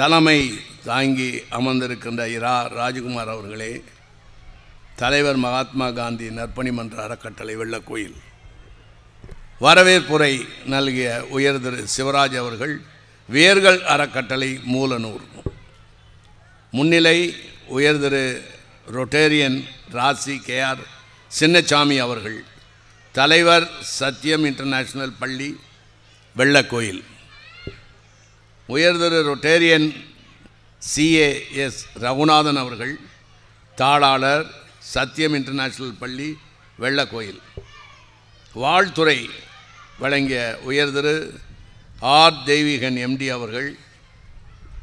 தலைமை தாங்கி அமர்ந்திருக்கின்ற இரா ராஜகுமார் அவர்களே தலைவர் மகாத்மா காந்தி நற்பணி மன்ற அறக்கட்டளை வெள்ளக்கோயில் வரவேற்புரை நல்கிய உயர் திரு சிவராஜ் அவர்கள் வேர்கள் அறக்கட்டளை மூலனூர் முன்னிலை உயர் திரு ரொட்டேரியன் ராசி கேஆர் சின்னசாமி அவர்கள் தலைவர் சத்யம் இன்டர்நேஷ்னல் பள்ளி வெள்ளக்கோயில் உயர்திரு ரொட்டேரியன் சிஏஎஸ் ரகுநாதன் அவர்கள் தாளாளர் சத்யம் இன்டர்நேஷ்னல் பள்ளி வெள்ளக்கோயில் வாழ்த்துறை வழங்கிய உயர்திரு ஆர் தெய்வீகன் எம்டி அவர்கள்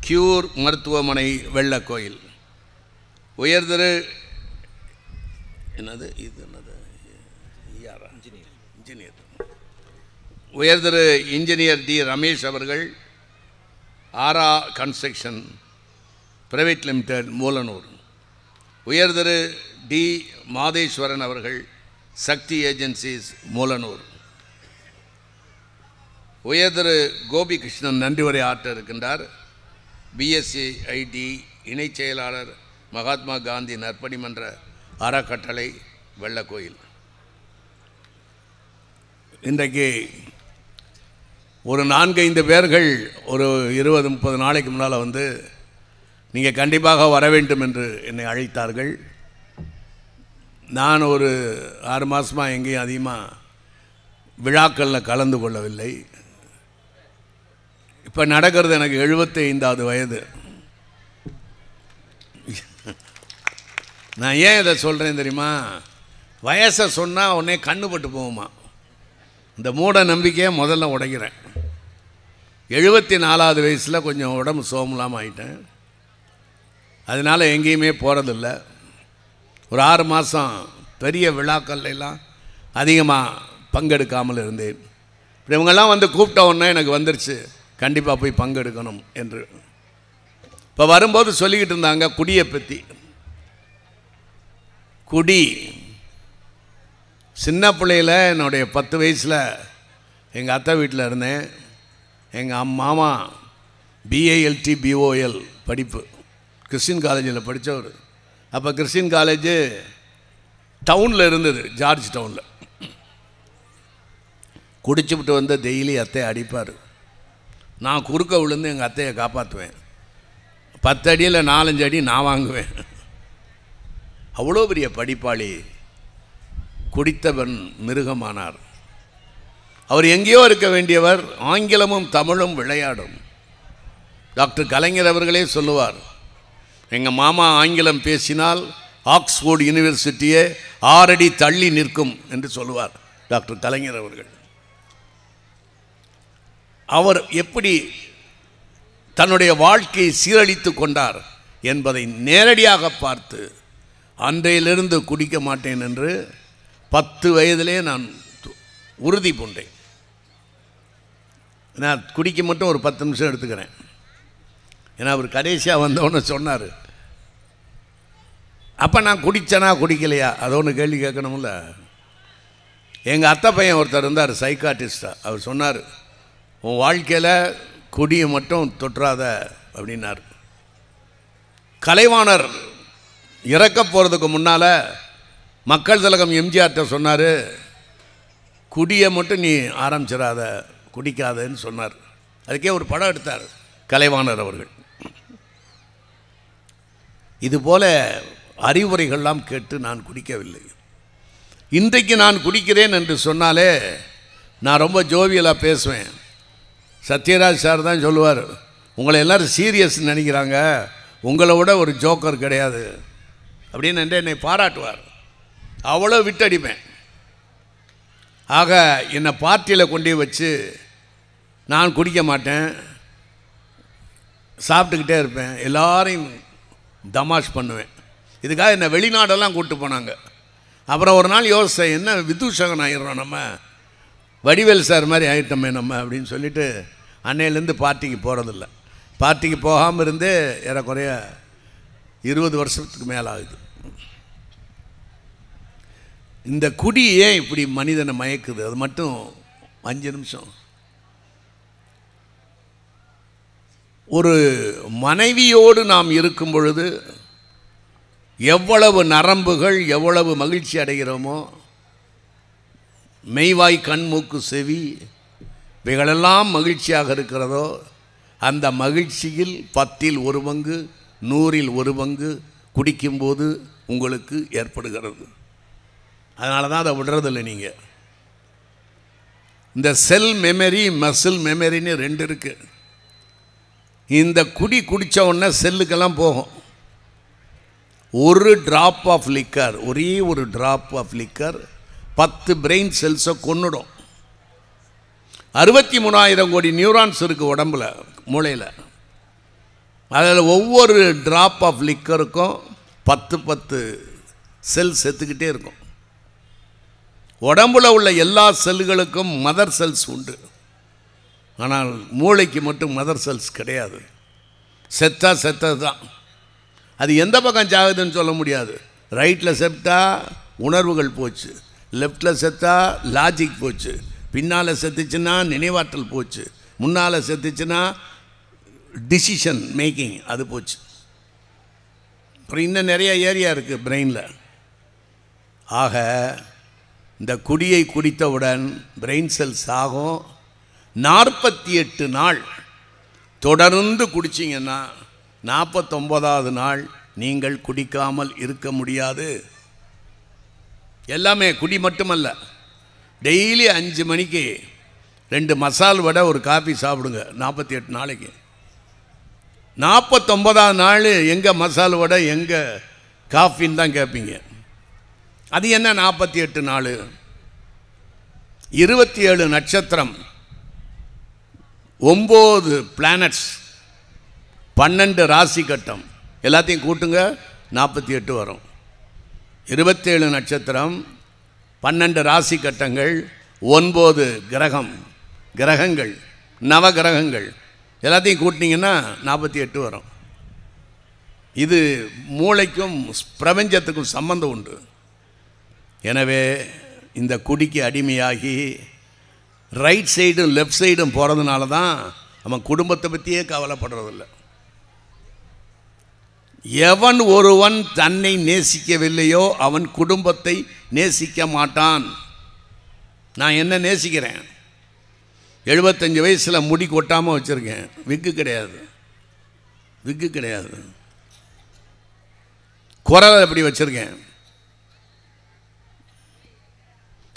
கியூர் மருத்துவமனை வெள்ளக்கோயில் உயர்திரு என்னது இது என்னது இன்ஜினியர் இன்ஜினியர் உயர்திரு இன்ஜினியர் டி ரமேஷ் அவர்கள் Aura construction private limited Mulanur உயர்தரு டி மாதேஸ்வரன் அவர்கள் சக்தி ஏஜென்சிஸ் மூலனூர் உயர்தரு கோபி கிருஷ்ணன் நன்றி உரை ஆற்ற இருக்கின்றார் பிஎஸ்சி ஐடி இணைச் செயலாளர் மகாத்மா காந்தி நற்பணி மன்ற அறக்கட்டளை வெள்ளக்கோயில் இன்றைக்கு ஒரு நான்கைந்து பேர்கள் ஒரு இருபது முப்பது நாளைக்கு முன்னால் வந்து நீங்கள் கண்டிப்பாக வர வேண்டும் என்று என்னை அழைத்தார்கள் நான் ஒரு ஆறு மாதமாக எங்கேயும் அதிகமாக விழாக்களில் கலந்து கொள்ளவில்லை இப்போ நடக்கிறது எனக்கு எழுபத்தி ஐந்தாவது வயது நான் ஏன் இதை சொல்கிறேன் தெரியுமா வயசை சொன்னால் உடனே கண்ணுபட்டு போகுமா இந்த மூட நம்பிக்கையை முதல்ல உடைக்கிறேன் எழுபத்தி நாலாவது வயசில் கொஞ்சம் உடம்பு சோமலாமல் ஆகிட்டேன் அதனால் எங்கேயுமே போகிறதில்ல ஒரு ஆறு மாதம் பெரிய விழாக்கள்லாம் அதிகமாக பங்கெடுக்காமல் இருந்தேன் இவங்கெல்லாம் வந்து கூப்பிட்ட உடனே எனக்கு வந்துருச்சு கண்டிப்பாக போய் பங்கெடுக்கணும் என்று இப்போ வரும்போது சொல்லிக்கிட்டு இருந்தாங்க குடியை பற்றி குடி சின்ன பிள்ளையில் என்னுடைய பத்து வயசில் எங்கள் அத்தை வீட்டில் இருந்தேன் எங்கள் மாமா பிஏஎல்டி பிஓஎல் படிப்பு கிறிஸ்டின் காலேஜில் படித்தவர் அப்போ கிறிஸ்டின் காலேஜு டவுனில் இருந்தது ஜார்ஜ் டவுனில் விட்டு வந்து டெய்லி அத்தையை அடிப்பார் நான் குறுக்க விழுந்து எங்கள் அத்தையை காப்பாற்றுவேன் பத்து அடியில் நாலஞ்சு அடி நான் வாங்குவேன் அவ்வளோ பெரிய படிப்பாளி குடித்தவன் மிருகமானார் அவர் எங்கேயோ இருக்க வேண்டியவர் ஆங்கிலமும் தமிழும் விளையாடும் டாக்டர் கலைஞர் அவர்களே சொல்லுவார் எங்கள் மாமா ஆங்கிலம் பேசினால் ஆக்ஸ்போர்டு யூனிவர்சிட்டியே ஆறடி தள்ளி நிற்கும் என்று சொல்லுவார் டாக்டர் கலைஞர் அவர்கள் அவர் எப்படி தன்னுடைய வாழ்க்கையை சீரழித்து கொண்டார் என்பதை நேரடியாக பார்த்து அன்றையிலிருந்து குடிக்க மாட்டேன் என்று பத்து வயதிலே நான் உறுதி பூண்டேன் நான் குடிக்க மட்டும் ஒரு பத்து நிமிஷம் எடுத்துக்கிறேன் ஏன்னா அவர் கடைசியாக வந்தவொன்னு சொன்னார் அப்போ நான் குடித்தேனா குடிக்கலையா அதை ஒன்று கேள்வி கேட்கணும்ல எங்கள் அத்தை பையன் ஒருத்தர் இருந்தார் சைக்காட்டிஸ்டாக அவர் சொன்னார் உன் வாழ்க்கையில் குடியை மட்டும் தொற்றாத அப்படின்னார் கலைவாணர் இறக்க போகிறதுக்கு முன்னால் மக்கள் திலகம் எம்ஜிஆர்கிட்ட சொன்னார் குடியை மட்டும் நீ ஆரம்பிச்சிடாத குடிக்காதன்னு சொன்னார் அதுக்கே ஒரு படம் எடுத்தார் கலைவாணர் அவர்கள் இதுபோல அறிவுரைகள்லாம் கேட்டு நான் குடிக்கவில்லை இன்றைக்கு நான் குடிக்கிறேன் என்று சொன்னாலே நான் ரொம்ப ஜோவியலாக பேசுவேன் சத்யராஜ் சார் தான் சொல்லுவார் உங்களை எல்லோரும் சீரியஸ் நினைக்கிறாங்க உங்களை விட ஒரு ஜோக்கர் கிடையாது அப்படின்னு என்னை பாராட்டுவார் அவ்வளோ விட்டடிப்பேன் ஆக என்னை பார்ட்டியில் கொண்டு வச்சு நான் குடிக்க மாட்டேன் சாப்பிட்டுக்கிட்டே இருப்பேன் எல்லாரையும் தமாஷ் பண்ணுவேன் இதுக்காக என்னை வெளிநாடெல்லாம் கூப்பிட்டு போனாங்க அப்புறம் ஒரு நாள் யோசிச்சேன் என்ன விதூஷகன் ஆகிடுறோம் நம்ம வடிவேல் சார் மாதிரி ஆகிட்டோமே நம்ம அப்படின்னு சொல்லிவிட்டு அன்னையிலேருந்து பார்ட்டிக்கு போகிறதில்ல பார்ட்டிக்கு போகாமல் இருந்தே ஏறக்குறைய இருபது வருஷத்துக்கு மேலே ஆகுது இந்த குடி ஏன் இப்படி மனிதனை மயக்குது அது மட்டும் அஞ்சு நிமிஷம் ஒரு மனைவியோடு நாம் இருக்கும் பொழுது எவ்வளவு நரம்புகள் எவ்வளவு மகிழ்ச்சி அடைகிறோமோ மெய்வாய் கண் மூக்கு செவி இவைகளெல்லாம் மகிழ்ச்சியாக இருக்கிறதோ அந்த மகிழ்ச்சியில் பத்தில் ஒரு பங்கு நூறில் ஒரு பங்கு குடிக்கும்போது உங்களுக்கு ஏற்படுகிறது அதனால தான் அதை விடுறதில்லை நீங்கள் இந்த செல் மெமரி மசில் மெமரின்னு ரெண்டு இருக்குது இந்த குடி குடித்த உடனே செல்லுக்கெல்லாம் போகும் ஒரு ட்ராப் ஆஃப் லிக்கர் ஒரே ஒரு ட்ராப் ஆஃப் லிக்கர் பத்து பிரெயின் செல்ஸை கொன்னுடும் அறுபத்தி மூணாயிரம் கோடி நியூரான்ஸ் இருக்குது உடம்பில் மூளையில் அதில் ஒவ்வொரு ட்ராப் ஆஃப் லிக்கருக்கும் பத்து பத்து செல் செத்துக்கிட்டே இருக்கும் உடம்புல உள்ள எல்லா செல்லுகளுக்கும் மதர் செல்ஸ் உண்டு ஆனால் மூளைக்கு மட்டும் மதர் செல்ஸ் கிடையாது செத்தா செத்தது தான் அது எந்த பக்கம் சாகுதுன்னு சொல்ல முடியாது ரைட்டில் செத்தா உணர்வுகள் போச்சு லெஃப்டில் செத்தா லாஜிக் போச்சு பின்னால் செத்துச்சுன்னா நினைவாற்றல் போச்சு முன்னால் செத்துச்சுன்னா டிசிஷன் மேக்கிங் அது போச்சு அப்புறம் இன்னும் நிறைய ஏரியா இருக்குது பிரெயினில் ஆக இந்த குடியை குடித்தவுடன் பிரெயின் செல்ஸ் ஆகும் நாற்பத்தி எட்டு நாள் தொடர்ந்து குடிச்சிங்கன்னா நாற்பத்தொம்போதாவது நாள் நீங்கள் குடிக்காமல் இருக்க முடியாது எல்லாமே குடி மட்டுமல்ல டெய்லி அஞ்சு மணிக்கு ரெண்டு மசால் வடை ஒரு காஃபி சாப்பிடுங்க நாற்பத்தி எட்டு நாளைக்கு நாற்பத்தொம்பதாவது நாள் எங்கே மசால் வடை எங்கே காஃபின்னு தான் கேட்பீங்க அது என்ன நாற்பத்தி எட்டு நாள் இருபத்தி ஏழு நட்சத்திரம் ஒம்பது பிளானட்ஸ் பன்னெண்டு ராசி கட்டம் எல்லாத்தையும் கூட்டுங்க நாற்பத்தி எட்டு வரும் இருபத்தேழு நட்சத்திரம் பன்னெண்டு ராசி கட்டங்கள் ஒன்பது கிரகம் கிரகங்கள் நவ கிரகங்கள் எல்லாத்தையும் கூட்டினீங்கன்னா நாற்பத்தி எட்டு வரும் இது மூளைக்கும் பிரபஞ்சத்துக்கும் சம்மந்தம் உண்டு எனவே இந்த குடிக்கு அடிமையாகி ரைட் சைடும் லெஃப்ட் சைடும் போகிறதுனால தான் அவன் குடும்பத்தை பற்றியே கவலைப்படுறதில்லை எவன் ஒருவன் தன்னை நேசிக்கவில்லையோ அவன் குடும்பத்தை நேசிக்க மாட்டான் நான் என்ன நேசிக்கிறேன் எழுபத்தஞ்சு வயசில் முடி கொட்டாமல் வச்சுருக்கேன் விக்கு கிடையாது விக்கு கிடையாது குரல் அப்படி வச்சுருக்கேன்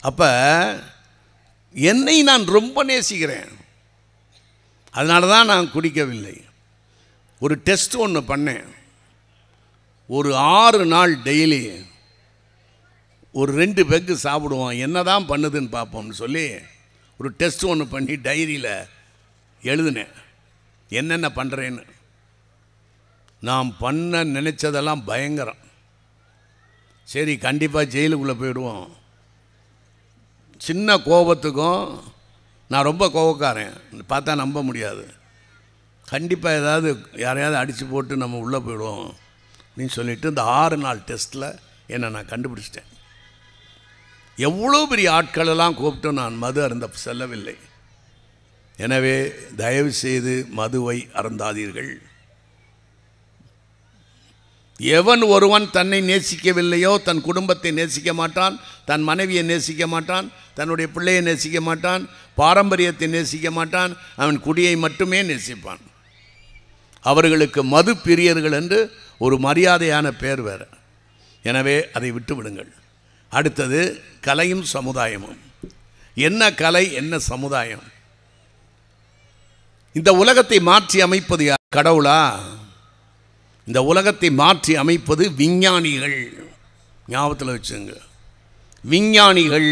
அப்போ என்னை நான் ரொம்ப நேசிக்கிறேன் அதனால தான் நான் குடிக்கவில்லை ஒரு டெஸ்ட் ஒன்று பண்ணேன் ஒரு ஆறு நாள் டெய்லி ஒரு ரெண்டு பெக்கு சாப்பிடுவோம் என்ன தான் பண்ணுதுன்னு பார்ப்போம்னு சொல்லி ஒரு டெஸ்ட் ஒன்று பண்ணி டைரியில் எழுதினேன் என்னென்ன பண்ணுறேன்னு நான் பண்ண நினச்சதெல்லாம் பயங்கரம் சரி கண்டிப்பாக ஜெயிலுக்குள்ளே போயிடுவோம் சின்ன கோபத்துக்கும் நான் ரொம்ப கோபக்காரன் பார்த்தா நம்ப முடியாது கண்டிப்பாக ஏதாவது யாரையாவது அடித்து போட்டு நம்ம உள்ளே போயிடுவோம் அப்படின்னு சொல்லிவிட்டு இந்த ஆறு நாள் டெஸ்ட்டில் என்னை நான் கண்டுபிடிச்சிட்டேன் எவ்வளோ பெரிய ஆட்களெல்லாம் கூப்பிட்டு நான் மது அருந்த செல்லவில்லை எனவே தயவு செய்து மதுவை அருந்தாதீர்கள் எவன் ஒருவன் தன்னை நேசிக்கவில்லையோ தன் குடும்பத்தை நேசிக்க மாட்டான் தன் மனைவியை நேசிக்க மாட்டான் தன்னுடைய பிள்ளையை நேசிக்க மாட்டான் பாரம்பரியத்தை நேசிக்க மாட்டான் அவன் குடியை மட்டுமே நேசிப்பான் அவர்களுக்கு மது பிரியர்கள் என்று ஒரு மரியாதையான பேர் வேறு எனவே அதை விட்டுவிடுங்கள் அடுத்தது கலையும் சமுதாயமும் என்ன கலை என்ன சமுதாயம் இந்த உலகத்தை மாற்றி அமைப்பது கடவுளா இந்த உலகத்தை மாற்றி அமைப்பது விஞ்ஞானிகள் ஞாபகத்தில் வச்சுங்க விஞ்ஞானிகள்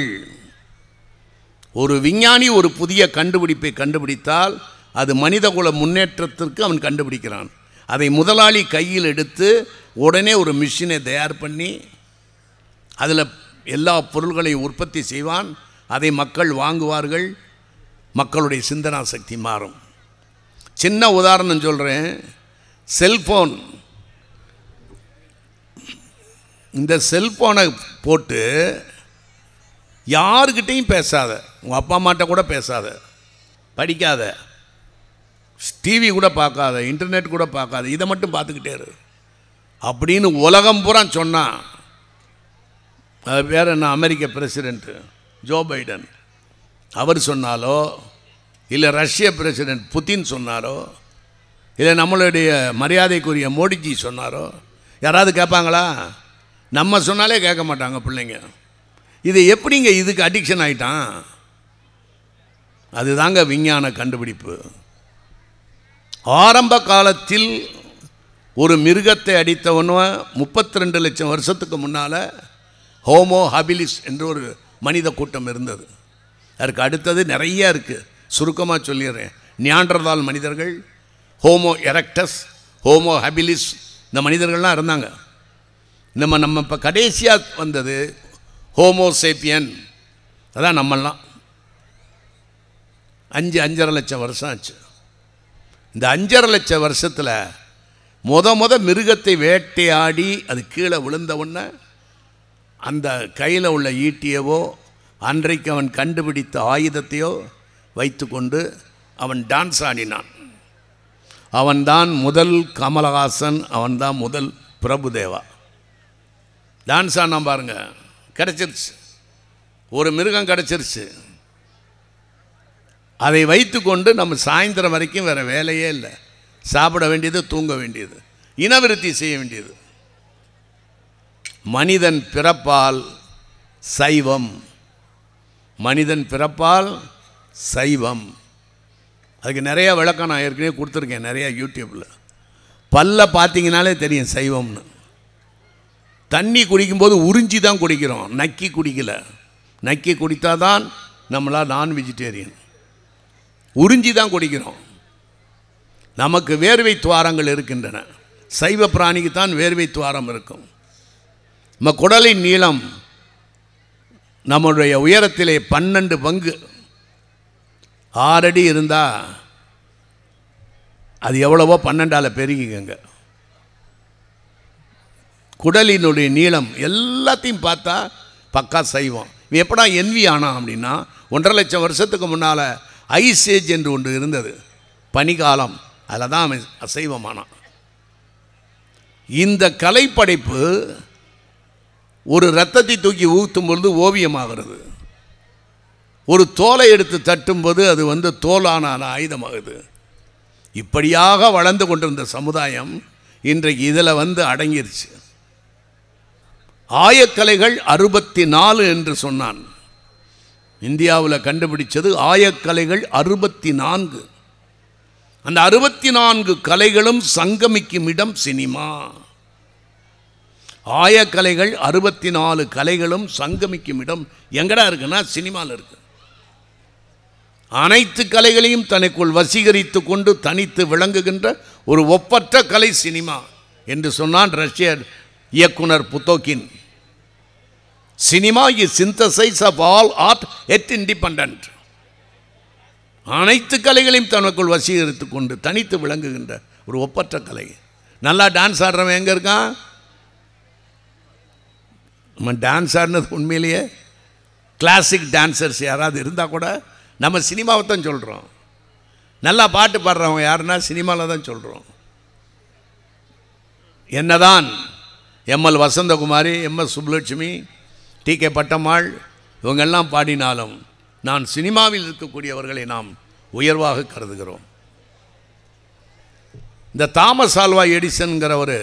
ஒரு விஞ்ஞானி ஒரு புதிய கண்டுபிடிப்பை கண்டுபிடித்தால் அது மனிதகுல முன்னேற்றத்திற்கு அவன் கண்டுபிடிக்கிறான் அதை முதலாளி கையில் எடுத்து உடனே ஒரு மிஷினை தயார் பண்ணி அதில் எல்லா பொருள்களையும் உற்பத்தி செய்வான் அதை மக்கள் வாங்குவார்கள் மக்களுடைய சிந்தனா சக்தி மாறும் சின்ன உதாரணம் சொல்கிறேன் செல்ஃபோன் இந்த செல்ஃபோனை போட்டு யாருக்கிட்டையும் பேசாத உங்கள் அப்பா அம்மாட்ட கூட பேசாத படிக்காத டிவி கூட பார்க்காத இன்டர்நெட் கூட பார்க்காத இதை மட்டும் பார்த்துக்கிட்டே இரு அப்படின்னு உலகம் பூரா சொன்னான் அது பேர் என்ன அமெரிக்க பிரசிடெண்ட்டு ஜோ பைடன் அவர் சொன்னாலோ இல்லை ரஷ்ய பிரசிடென்ட் புத்தின் சொன்னாரோ இல்லை நம்மளுடைய மரியாதைக்குரிய மோடிஜி சொன்னாரோ யாராவது கேட்பாங்களா நம்ம சொன்னாலே கேட்க மாட்டாங்க பிள்ளைங்க இது எப்படிங்க இதுக்கு அடிக்ஷன் ஆகிட்டான் அதுதாங்க விஞ்ஞான கண்டுபிடிப்பு ஆரம்ப காலத்தில் ஒரு மிருகத்தை அடித்தவனும் முப்பத்தி ரெண்டு லட்சம் வருஷத்துக்கு முன்னால் ஹோமோ ஹபிலிஸ் என்ற ஒரு மனித கூட்டம் இருந்தது அதற்கு அடுத்தது நிறைய இருக்குது சுருக்கமாக சொல்லிடுறேன் நியாண்டர்தால் மனிதர்கள் ஹோமோ எரக்டஸ் ஹோமோ ஹபிலிஸ் இந்த மனிதர்கள்லாம் இருந்தாங்க நம்ம நம்ம இப்போ கடைசியாக வந்தது ஹோமோசேப்பியன் அதான் நம்மெல்லாம் அஞ்சு அஞ்சரை லட்சம் வருஷம் ஆச்சு இந்த அஞ்சரை லட்சம் வருஷத்தில் மொத மொத மிருகத்தை வேட்டையாடி அது கீழே விழுந்த உடனே அந்த கையில் உள்ள ஈட்டியவோ அன்றைக்கு அவன் கண்டுபிடித்த ஆயுதத்தையோ வைத்து கொண்டு அவன் டான்ஸ் ஆடினான் அவன்தான் முதல் கமலஹாசன் அவன்தான் முதல் பிரபுதேவா டான்ஸ் ஆனால் பாருங்க கிடச்சிருச்சு ஒரு மிருகம் கிடச்சிருச்சு அதை வைத்து கொண்டு நம்ம சாயந்தரம் வரைக்கும் வேறு வேலையே இல்லை சாப்பிட வேண்டியது தூங்க வேண்டியது இனவிருத்தி செய்ய வேண்டியது மனிதன் பிறப்பால் சைவம் மனிதன் பிறப்பால் சைவம் அதுக்கு நிறையா விளக்கம் நான் ஏற்கனவே கொடுத்துருக்கேன் நிறையா யூடியூப்பில் பல்ல பார்த்தீங்கனாலே தெரியும் சைவம்னு தண்ணி குடிக்கும்போது உறிஞ்சி தான் குடிக்கிறோம் நக்கி குடிக்கல நக்கி குடித்தா தான் நம்மளால் நான் வெஜிடேரியன் உறிஞ்சி தான் குடிக்கிறோம் நமக்கு வேர்வை துவாரங்கள் இருக்கின்றன சைவ பிராணிக்கு தான் வேர்வை துவாரம் இருக்கும் நம்ம குடலின் நீளம் நம்மளுடைய உயரத்திலே பன்னெண்டு பங்கு ஆறடி இருந்தால் அது எவ்வளவோ பன்னெண்டால் பெருகிக்கங்க குடலினுடைய நீளம் எல்லாத்தையும் பார்த்தா பக்கா செய்வோம் இவன் எப்படா என்வி ஆனான் அப்படின்னா ஒன்றரை லட்சம் வருஷத்துக்கு முன்னால் ஐசேஜ் என்று ஒன்று இருந்தது பனிகாலம் அதில் தான் அவன் அசைவமானான் இந்த கலைப்படைப்பு ஒரு ரத்தத்தை தூக்கி ஊற்றும் பொழுது ஓவியமாகிறது ஒரு தோலை எடுத்து தட்டும்போது அது வந்து தோலான ஆயுதமாகுது இப்படியாக வளர்ந்து கொண்டிருந்த சமுதாயம் இன்றைக்கு இதில் வந்து அடங்கிருச்சு ஆயக்கலைகள் அறுபத்தி நாலு என்று சொன்னான் இந்தியாவில் கண்டுபிடிச்சது ஆயக்கலைகள் அறுபத்தி நான்கு அந்த அறுபத்தி நான்கு கலைகளும் சங்கமிக்கும் இடம் சினிமா ஆயக்கலைகள் அறுபத்தி நாலு கலைகளும் சங்கமிக்கும் இடம் எங்கடா இருக்குன்னா சினிமாவில் இருக்கு அனைத்து கலைகளையும் தனக்குள் வசீகரித்து கொண்டு தனித்து விளங்குகின்ற ஒரு ஒப்பற்ற கலை சினிமா என்று சொன்னான் ரஷ்ய இயக்குனர் Pudovkin cinema is synthesis of all art it independent அனைத்து கலைகளையும் தனக்குள் வசீகரித்து கொண்டு தனித்து விளங்குகின்ற ஒரு ஒப்பற்ற கலை நல்லா டான்ஸ் ஆடுறவன் எங்கே இருக்கான் நம்ம டான்ஸ் ஆடினது உண்மையிலேயே கிளாசிக் டான்சர்ஸ் யாராவது இருந்தால் கூட நம்ம சினிமாவை தான் சொல்கிறோம் நல்லா பாட்டு பாடுறவங்க யாருன்னா சினிமாவில் தான் சொல்கிறோம் என்னதான் ML Vasanthakumari MS Subbulakshmi D K Pattammal இவங்கெல்லாம் பாடினாலும் நான் சினிமாவில் இருக்கக்கூடியவர்களை நாம் உயர்வாக கருதுகிறோம் இந்த தாமஸ் ஆல்வா எடிசன்கிறவர்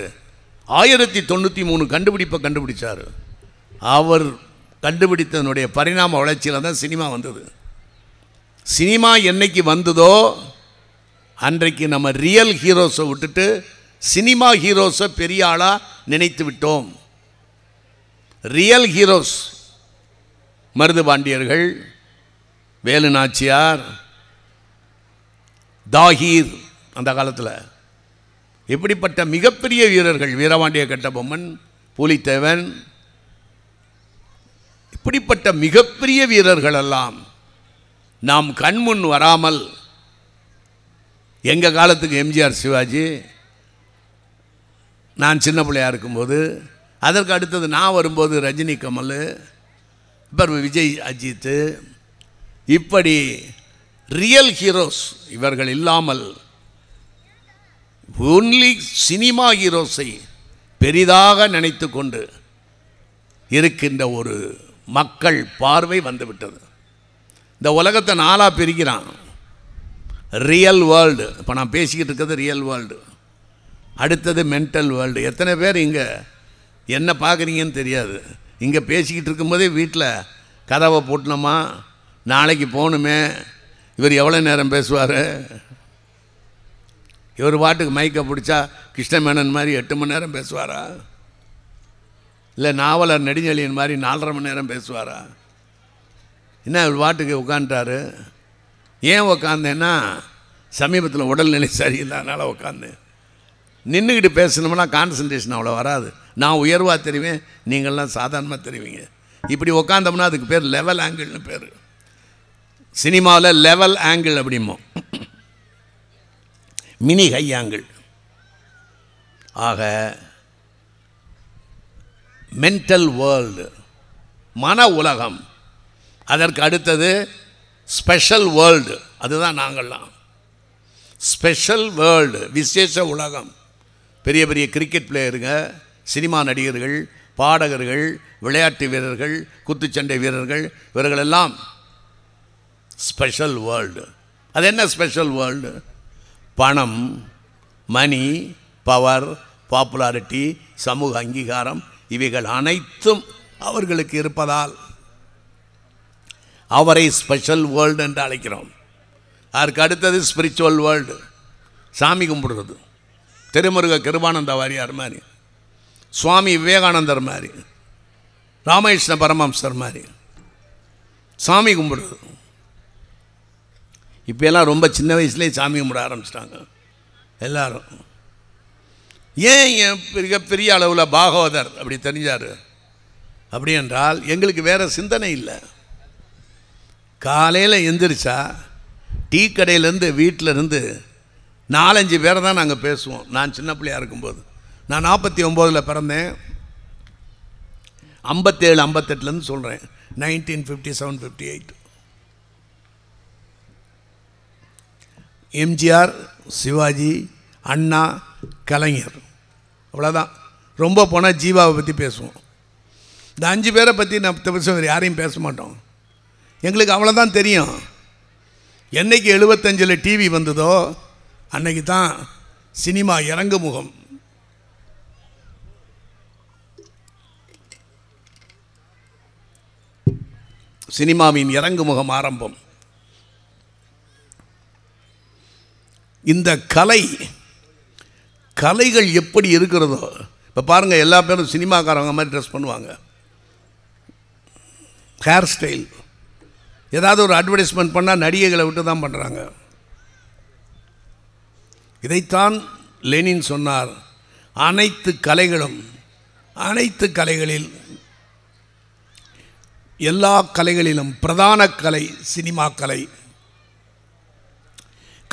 ஆயிரத்தி தொண்ணூற்றி மூணு கண்டுபிடிப்பை கண்டுபிடிச்சார் அவர் கண்டுபிடித்தனுடைய பரிணாம வளர்ச்சியில் தான் சினிமா வந்தது சினிமா என்றைக்கு வந்ததோ அன்றைக்கு நம்ம ரியல் ஹீரோஸை விட்டுட்டு சினிமா ஹீரோஸை பெரிய ஆளாக நினைத்து விட்டோம் ரியல் ஹீரோஸ் மருது பாண்டியர்கள் வேலு நாச்சியார் தாகீர் அந்த காலத்தில் இப்படிப்பட்ட மிகப்பெரிய வீரர்கள் வீரபாண்டிய கட்டபொம்மன் புலித்தேவன் இப்படிப்பட்ட மிகப்பெரிய வீரர்களெல்லாம் நாம் கண்முன் வராமல் எங்கள் காலத்துக்கு எம்ஜிஆர் சிவாஜி நான் சின்ன பிள்ளையாக இருக்கும்போது அதற்கு அடுத்தது நான் வரும்போது ரஜினி கமல் அப்புறம் விஜய் அஜித்து இப்படி ரியல் ஹீரோஸ் இவர்கள் இல்லாமல் ஒன்லி சினிமா ஹீரோஸை பெரிதாக நினைத்து கொண்டு இருக்கின்ற ஒரு மக்கள் பார்வை வந்துவிட்டது இந்த உலகத்தை நாளாக பிரிக்கிறான் ரியல் வேர்ல்டு இப்போ நான் பேசிக்கிட்டு இருக்கிறது ரியல் வேர்ல்டு அடுத்தது மென்டல் வேர்ல்டு எத்தனை பேர் இங்கே என்ன பார்க்குறீங்கன்னு தெரியாது இங்கே பேசிக்கிட்டு இருக்கும்போதே வீட்டில் கதவை பூட்டினோமா நாளைக்கு போகணுமே இவர் எவ்வளோ நேரம் பேசுவார் இவர் பாட்டுக்கு மைக்கை பிடிச்சா கிருஷ்ணமேனன் மாதிரி எட்டு மணி நேரம் பேசுவாரா இல்லை நாவலர் நெடுஞ்செழியன் மாதிரி நாலரை மணி நேரம் பேசுவாரா என்ன இவர் பாட்டுக்கு உட்காந்துட்டாரு ஏன் உக்காந்தேன்னா சமீபத்தில் உடல்நிலை சரியில்லை அதனால் உட்காந்தேன் நின்றுக்கிட்டு பேசணும்னா கான்சன்ட்ரேஷன் அவ்வளோ வராது நான் உயர்வாக தெரிவேன் நீங்கள்லாம் சாதாரணமாக தெரிவிங்க இப்படி உக்காந்தோம்னா அதுக்கு பேர் லெவல் ஆங்கிள்னு பேர் சினிமாவில் லெவல் ஆங்கிள் அப்படிமோ மினி ஹை ஆங்கிள் ஆக மென்டல் வேர்ல்டு மன உலகம் அதற்கு அடுத்தது ஸ்பெஷல் வேர்ல்டு அதுதான் நாங்கள்லாம் ஸ்பெஷல் வேர்ல்டு விசேஷ உலகம் பெரிய பெரிய கிரிக்கெட் பிளேயருங்க சினிமா நடிகர்கள் பாடகர்கள் விளையாட்டு வீரர்கள் குத்துச்சண்டை வீரர்கள் இவர்களெல்லாம் ஸ்பெஷல் வேர்ல்டு அது என்ன ஸ்பெஷல் வேர்ல்டு பணம் மணி பவர் பாப்புலாரிட்டி சமூக அங்கீகாரம் இவைகள் அனைத்தும் அவர்களுக்கு இருப்பதால் அவரை ஸ்பெஷல் வேர்ல்டு என்று அழைக்கிறோம் அதற்கு அடுத்தது ஸ்பிரிச்சுவல் வேர்ல்டு சாமி கும்பிடுறது திருமுருக கிருபானந்த வாரியார் மாதிரி சுவாமி விவேகானந்தர் மாதிரி ராமகிருஷ்ண பரமஹம்சர் மாதிரி சாமி கும்பிடுறது எல்லாம் ரொம்ப சின்ன வயசுலேயே சாமி கும்பிட ஆரம்பிச்சிட்டாங்க எல்லாரும் ஏன் என் பெரிய அளவில் பாகவதர் அப்படி தெரிஞ்சார் அப்படி என்றால் எங்களுக்கு வேறு சிந்தனை இல்லை காலையில் எந்திரிச்சா டீ கடையிலேருந்து வீட்டிலருந்து நாலஞ்சு பேரை தான் நாங்கள் பேசுவோம் நான் சின்ன பிள்ளையாக இருக்கும்போது நான் நாற்பத்தி ஒம்போதில் பிறந்தேன் ஐம்பத்தேழு ஐம்பத்தெட்டுலேருந்து சொல்கிறேன் nineteen fifty seven fifty eight MGR Sivaji Anna Kalaignar அவ்வளோதான் ரொம்ப போனால் ஜீவாவை பற்றி பேசுவோம் இந்த அஞ்சு பேரை பற்றி நான் பேசுவோம் யாரையும் பேச மாட்டோம் எங்களுக்கு அவ்வளோதான் தெரியும் என்றைக்கு எழுபத்தஞ்சில் டிவி வந்ததோ அன்னைக்கு தான் சினிமா இறங்கு முகம் சினிமாவின் இறங்கு முகம் ஆரம்பம் இந்த கலை கலைகள் எப்படி இருக்கிறதோ இப்போ பாருங்கள் எல்லா பேரும் சினிமாக்காரவங்க மாதிரி ட்ரெஸ் பண்ணுவாங்க ஹேர் ஸ்டைல் ஏதாவது ஒரு அட்வர்டைஸ்மெண்ட் பண்ணால் நடிகைகளை விட்டு தான் பண்ணுறாங்க இதைத்தான் லெனின் சொன்னார் அனைத்து கலைகளும் அனைத்து கலைகளில் எல்லா கலைகளிலும் பிரதான கலை சினிமா கலை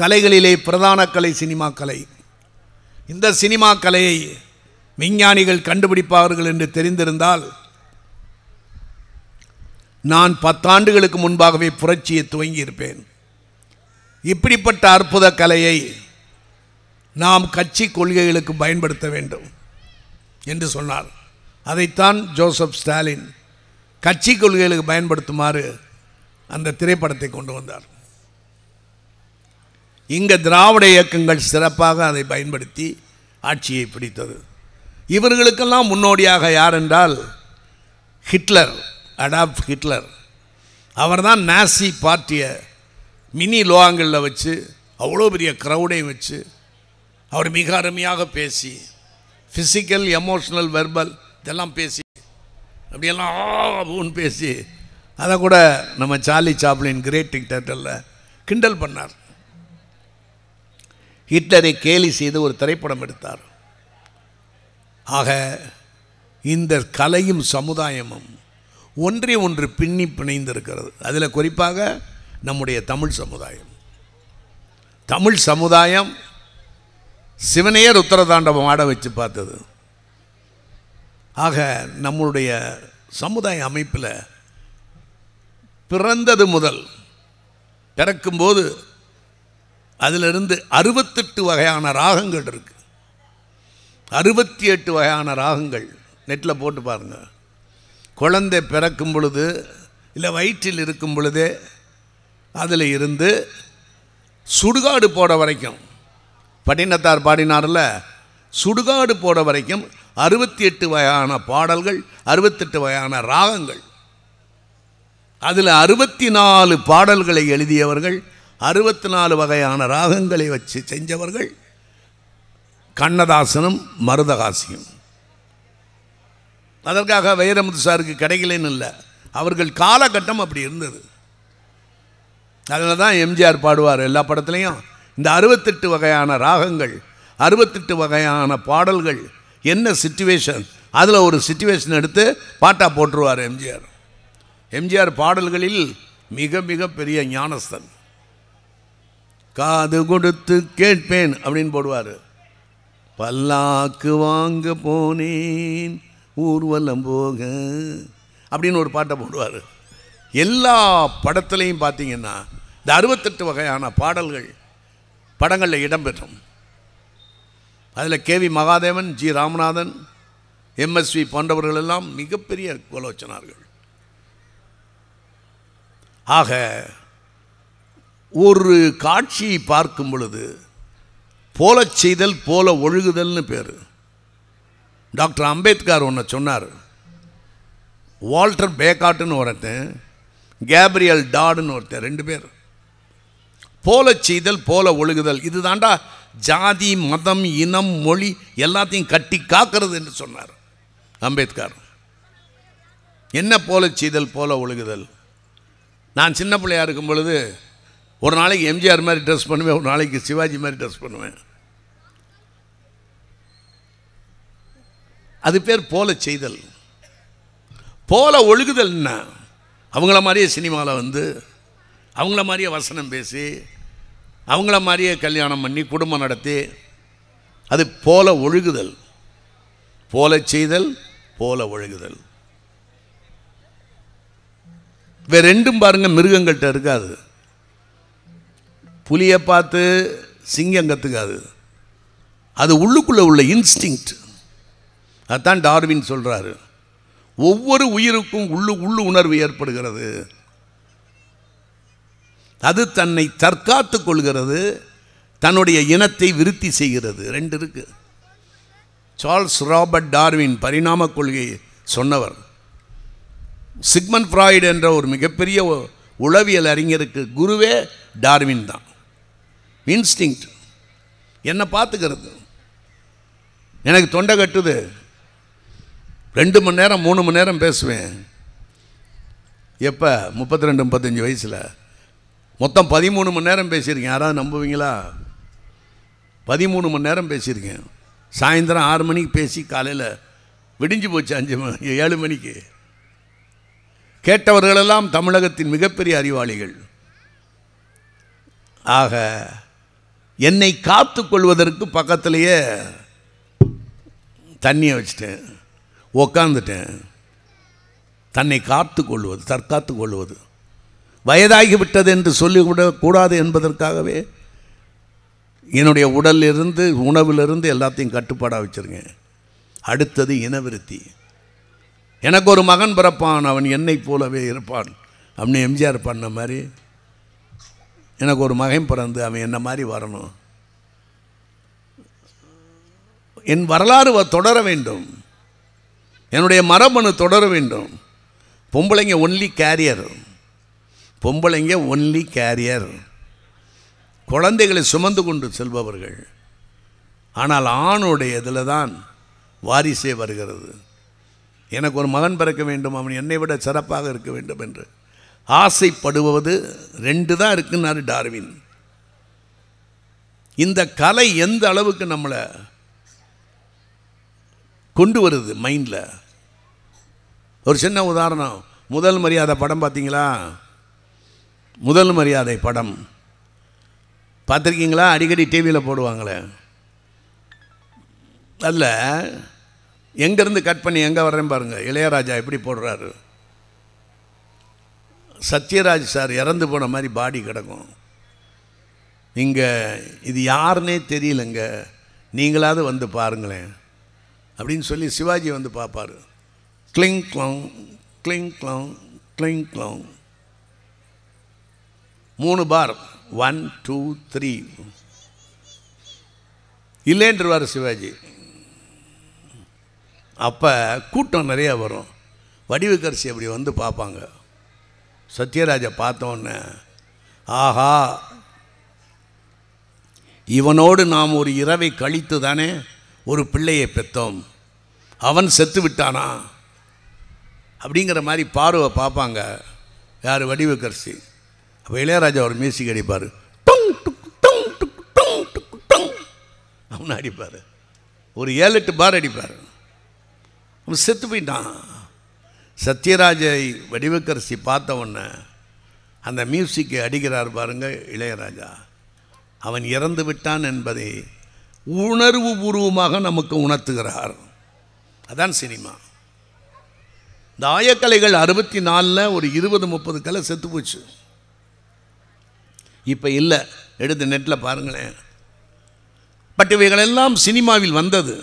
கலைகளிலே பிரதான கலை சினிமா கலை இந்த சினிமா கலையை விஞ்ஞானிகள் கண்டுபிடிப்பார்கள் என்று தெரிந்திருந்தால் நான் பத்தாண்டுகளுக்கு முன்பாகவே புரட்சியை துவங்கியிருப்பேன் இப்படிப்பட்ட அற்புத கலையை நாம் கட்சி கொள்கைகளுக்கு பயன்படுத்த வேண்டும் என்று சொன்னார் அதைத்தான் ஜோசப் ஸ்டாலின் கட்சி கொள்கைகளுக்கு பயன்படுத்துமாறு அந்த திரைப்படத்தை கொண்டு வந்தார் இங்கே திராவிட இயக்கங்கள் சிறப்பாக அதை பயன்படுத்தி ஆட்சியை பிடித்தது இவர்களுக்கெல்லாம் முன்னோடியாக யார் என்றால் ஹிட்லர் அடாப் ஹிட்லர் அவர் தான் நாசி பார்ட்டியை மினி லோகங்களில் வச்சு அவ்வளோ பெரிய க்ரௌடையும் வச்சு அவர் மிக அருமையாக பேசி ஃபிசிக்கல் எமோஷ்னல் வெர்பல் இதெல்லாம் பேசி அப்படியெல்லாம் ஆன்னு பேசி அதை கூட நம்ம சார்லி சாப்ளின் கிரேட் டிக்டேட்டரில் கிண்டல் பண்ணார் ஹிட்லரை கேலி செய்து ஒரு திரைப்படம் எடுத்தார் ஆக இந்த கலையும் சமுதாயமும் ஒன்றே ஒன்று பின்னி பிணைந்திருக்கிறது அதில் குறிப்பாக நம்முடைய தமிழ் சமுதாயம் தமிழ் சமுதாயம் சிவனையே உத்தரதாண்டவம் ஆட வச்சு பார்த்தது ஆக நம்மளுடைய சமுதாய அமைப்பில் பிறந்தது முதல் பிறக்கும்போது அதிலிருந்து அறுபத்தெட்டு வகையான ராகங்கள் இருக்குது அறுபத்தி எட்டு வகையான ராகங்கள் நெட்டில் போட்டு பாருங்கள் குழந்தை பிறக்கும் பொழுது இல்லை வயிற்றில் இருக்கும் பொழுதே அதில் இருந்து சுடுகாடு போட வரைக்கும் பட்டினத்தார் பாடினார்ல சுடுகாடு போட வரைக்கும் அறுபத்தி எட்டு வகையான பாடல்கள் அறுபத்தெட்டு வகையான ராகங்கள் அதில் அறுபத்தி நாலு பாடல்களை எழுதியவர்கள் அறுபத்தி நாலு வகையான ராகங்களை வச்சு செஞ்சவர்கள் கண்ணதாசனும் மருதகாசியும் அதற்காக வைரமுத்து சாருக்கு கிடைக்கலன்னு இல்லை அவர்கள் காலகட்டம் அப்படி இருந்தது அதில் தான் எம்ஜிஆர் பாடுவார் எல்லா படத்துலேயும் இந்த அறுபத்தெட்டு வகையான ராகங்கள் அறுபத்தெட்டு வகையான பாடல்கள் என்ன சுச்சுவேஷன் அதில் ஒரு சுச்சுவேஷன் எடுத்து பாட்டாக போட்டுருவார் எம்ஜிஆர் எம்ஜிஆர் பாடல்களில் மிக மிக பெரிய ஞானஸ்தன் காது கொடுத்து கேட்பேன் அப்படின்னு போடுவார் பல்லாக்கு வாங்க போனேன் ஊர்வலம் போக அப்படின்னு ஒரு பாட்டை போடுவார் எல்லா படத்துலையும் பார்த்தீங்கன்னா இந்த அறுபத்தெட்டு வகையான பாடல்கள் படங்களில் இடம்பெற்றோம் அதில் K V Mahadevan G Ramanathan MSV போன்றவர்கள் எல்லாம் மிகப்பெரிய கோலோச்சனார்கள் ஆக ஒரு காட்சியை பார்க்கும் பொழுது போல செய்தல் போல ஒழுகுதல்னு பேர் டாக்டர் அம்பேத்கர் ஒன்று சொன்னார் வால்டர் பேக்காட்டுன்னு ஒருத்தன் கேப்ரியல் டாடுன்னு ஒருத்தன் ரெண்டு பேர் போல செய்தல் போல ஒழுகுதல் இதுதாண்டா ஜாதி மதம் இனம் மொழி எல்லாத்தையும் கட்டி காக்கிறது என்று சொன்னார் அம்பேத்கர் என்ன போல செய்தல் போல ஒழுகுதல் நான் சின்ன பிள்ளையாக இருக்கும் பொழுது ஒரு நாளைக்கு எம்ஜிஆர் மாதிரி ட்ரெஸ் பண்ணுவேன் ஒரு நாளைக்கு சிவாஜி மாதிரி ட்ரெஸ் பண்ணுவேன் அது பேர் போல செய்தல் போல ஒழுகுதல் என்ன அவங்கள மாதிரியே சினிமாவில் வந்து அவங்கள மாதிரியே வசனம் பேசி அவங்கள மாதிரியே கல்யாணம் பண்ணி குடும்பம் நடத்தி அது போல ஒழுகுதல் போல செய்தல் போல ஒழுகுதல் வேற ரெண்டும் பாருங்கள் மிருகங்கள்கிட்ட இருக்காது புலியை பார்த்து சிங்கம் கற்றுக்காது அது உள்ளுக்குள்ளே உள்ள இன்ஸ்டிங் அதுதான் டார்வின் சொல்கிறாரு ஒவ்வொரு உயிருக்கும் உள்ளு உள்ளு உணர்வு ஏற்படுகிறது அது தன்னை தற்காத்து கொள்கிறது தன்னுடைய இனத்தை விருத்தி செய்கிறது ரெண்டு இருக்குது சார்ல்ஸ் ராபர்ட் டார்வின் பரிணாம கொள்கையை சொன்னவர் சிக்மன் ஃப்ராய்டு என்ற ஒரு மிகப்பெரிய உளவியல் அறிஞருக்கு குருவே டார்வின் தான் இன்ஸ்டிங் என்னை பார்த்துக்கிறது எனக்கு தொண்டை கட்டுது ரெண்டு மணி நேரம் மூணு மணி நேரம் பேசுவேன் எப்போ முப்பத்தி ரெண்டு முப்பத்தஞ்சு வயசில் மொத்தம் பதிமூணு மணி நேரம் பேசியிருக்கேன் யாராவது நம்புவீங்களா பதிமூணு மணி நேரம் பேசியிருக்கேன் சாயந்தரம் ஆறு மணிக்கு பேசி காலையில் விடிஞ்சு போச்சு அஞ்சு மணி ஏழு மணிக்கு கேட்டவர்களெல்லாம் தமிழகத்தின் மிகப்பெரிய அறிவாளிகள் ஆக என்னை காத்து கொள்வதற்கு பக்கத்திலேயே தண்ணியை வச்சுட்டேன் உக்காந்துட்டேன் தன்னை காத்து கொள்வது தற்காத்து கொள்வது வயதாகிவிட்டது என்று சொல்லிவிட கூடாது என்பதற்காகவே என்னுடைய உடலிலிருந்து உணவிலிருந்து எல்லாத்தையும் கட்டுப்பாடாக வச்சுருங்க அடுத்தது இனவிருத்தி எனக்கு ஒரு மகன் பிறப்பான் அவன் என்னை போலவே இருப்பான் அப்படின்னு எம்ஜிஆர் பண்ண மாதிரி எனக்கு ஒரு மகன் பிறந்து அவன் என்ன மாதிரி வரணும் என் வரலாறு தொடர வேண்டும் என்னுடைய மரபணு தொடர வேண்டும் பொம்பளைங்க ஒன்லி கேரியர் பொம்பளைங்க ஒன்லி கேரியர் குழந்தைகளை சுமந்து கொண்டு செல்பவர்கள் ஆனால் ஆணுடைய இதில் தான் வாரிசே வருகிறது எனக்கு ஒரு மகன் பிறக்க வேண்டும் அவன் என்னை விட சிறப்பாக இருக்க வேண்டும் என்று ஆசைப்படுவது ரெண்டு தான் இருக்குன்னாரு டார்வின் இந்த கலை எந்த அளவுக்கு நம்மளை கொண்டு வருது மைண்டில் ஒரு சின்ன உதாரணம் முதல் மரியாதை படம் பார்த்தீங்களா முதல் மரியாதை படம் பார்த்துருக்கீங்களா அடிக்கடி டிவியில் போடுவாங்களே அதில் எங்கேருந்து கட் பண்ணி எங்கே வர்றேன் பாருங்கள் இளையராஜா எப்படி போடுறாரு சத்யராஜ் சார் இறந்து போன மாதிரி பாடி கிடக்கும் இங்கே இது யாருன்னே தெரியலங்க நீங்களாவது வந்து பாருங்களேன் அப்படின்னு சொல்லி சிவாஜி வந்து பார்ப்பார் கிளிங் கிளோங் கிளிங் கிளோங் கிளிங் கிளோங் மூணு பார் ஒன் டூ த்ரீ இல்லைன்றவார் சிவாஜி அப்போ கூட்டம் நிறையா வரும் வடிவுக்கரசி அப்படி வந்து பார்ப்பாங்க சத்யராஜை பார்த்தோன்னே ஆஹா இவனோடு நாம் ஒரு இரவை கழித்து தானே ஒரு பிள்ளையை பெற்றோம் அவன் செத்து விட்டானா அப்படிங்கிற மாதிரி பார்வை பார்ப்பாங்க யார் வடிவுக்கரசி அப்போ இளையராஜா ஒரு மியூசிக் அடிப்பார் டொங் டுக் டொங் டுக் டொங் டொங் அவனு அடிப்பார் ஒரு ஏழு எட்டு பார் அடிப்பார் அவன் செத்து போயிட்டான் சத்யராஜை வடிவக்கரசி பார்த்தவொன்னே அந்த மியூசிக்கை அடிக்கிறார் பாருங்கள் இளையராஜா அவன் இறந்து விட்டான் என்பதை உணர்வு பூர்வமாக நமக்கு உணர்த்துகிறார் அதான் சினிமா இந்த ஆயக்கலைகள் அறுபத்தி நாலில் ஒரு இருபது முப்பது கலை செத்து போச்சு இப்போ இல்லை எடுத்து நெட்டில் பாருங்களேன் பட் இவைகளெல்லாம் சினிமாவில் வந்தது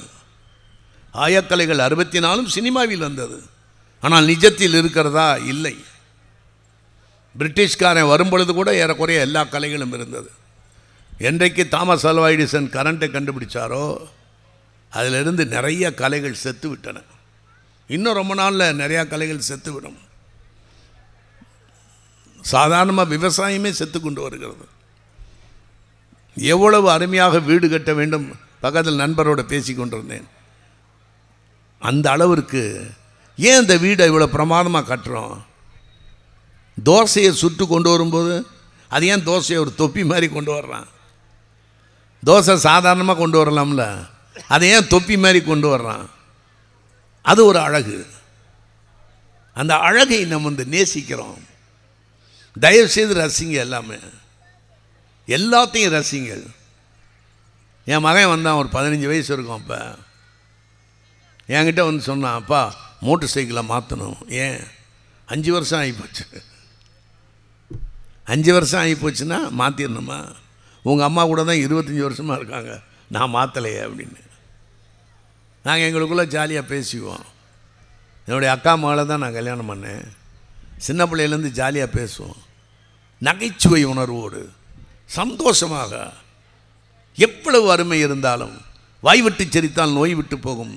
ஆயக்கலைகள் அறுபத்தி நாலும் சினிமாவில் வந்தது ஆனால் நிஜத்தில் இருக்கிறதா இல்லை பிரிட்டிஷ்காரன் வரும்பொழுது கூட ஏறக்குறைய எல்லா கலைகளும் இருந்தது என்றைக்கு தாமஸ் அல்வா எடிசன் கரண்ட்டை கண்டுபிடிச்சாரோ அதிலிருந்து நிறைய கலைகள் செத்து விட்டன இன்னும் ரொம்ப நாளில் நிறையா கலைகள் செத்து விடும் சாதாரணமாக விவசாயமே செத்து கொண்டு வருகிறது எவ்வளவு அருமையாக வீடு கட்ட வேண்டும் பக்கத்தில் நண்பரோடு பேசி கொண்டிருந்தேன் அந்த அளவிற்கு ஏன் இந்த வீடை இவ்வளோ பிரமாதமாக கட்டுறோம் தோசையை சுட்டு கொண்டு வரும்போது அது ஏன் தோசையை ஒரு தொப்பி மாதிரி கொண்டு வர்றான் தோசை சாதாரணமாக கொண்டு வரலாம்ல அதை ஏன் தொப்பி மாதிரி கொண்டு வர்றான் அது ஒரு அழகு அந்த அழகை நம்ம வந்து நேசிக்கிறோம் தயவுசெய்து ரசிங்க எல்லாமே எல்லாத்தையும் ரசிங்க என் மகன் வந்தான் ஒரு பதினஞ்சு வயசு இருக்கும் அப்போ என்கிட்ட வந்து சொன்னான் அப்பா மோட்டர் சைக்கிளை மாற்றணும் ஏன் அஞ்சு வருஷம் ஆகிப்போச்சு அஞ்சு வருஷம் ஆகிப்போச்சுன்னா மாற்றிடணுமா உங்கள் அம்மா கூட தான் இருபத்தஞ்சி வருஷமாக இருக்காங்க நான் மாற்றலையே அப்படின்னு நாங்கள் எங்களுக்குள்ளே ஜாலியாக பேசிக்குவோம் என்னுடைய அக்கா மகளை தான் நான் கல்யாணம் பண்ணேன் சின்ன பிள்ளையிலேருந்து ஜாலியாக பேசுவோம் நகைச்சுவை உணர்வோடு சந்தோஷமாக எவ்வளவு அருமை இருந்தாலும் வாய்விட்டு சிரித்தால் நோய் விட்டு போகும்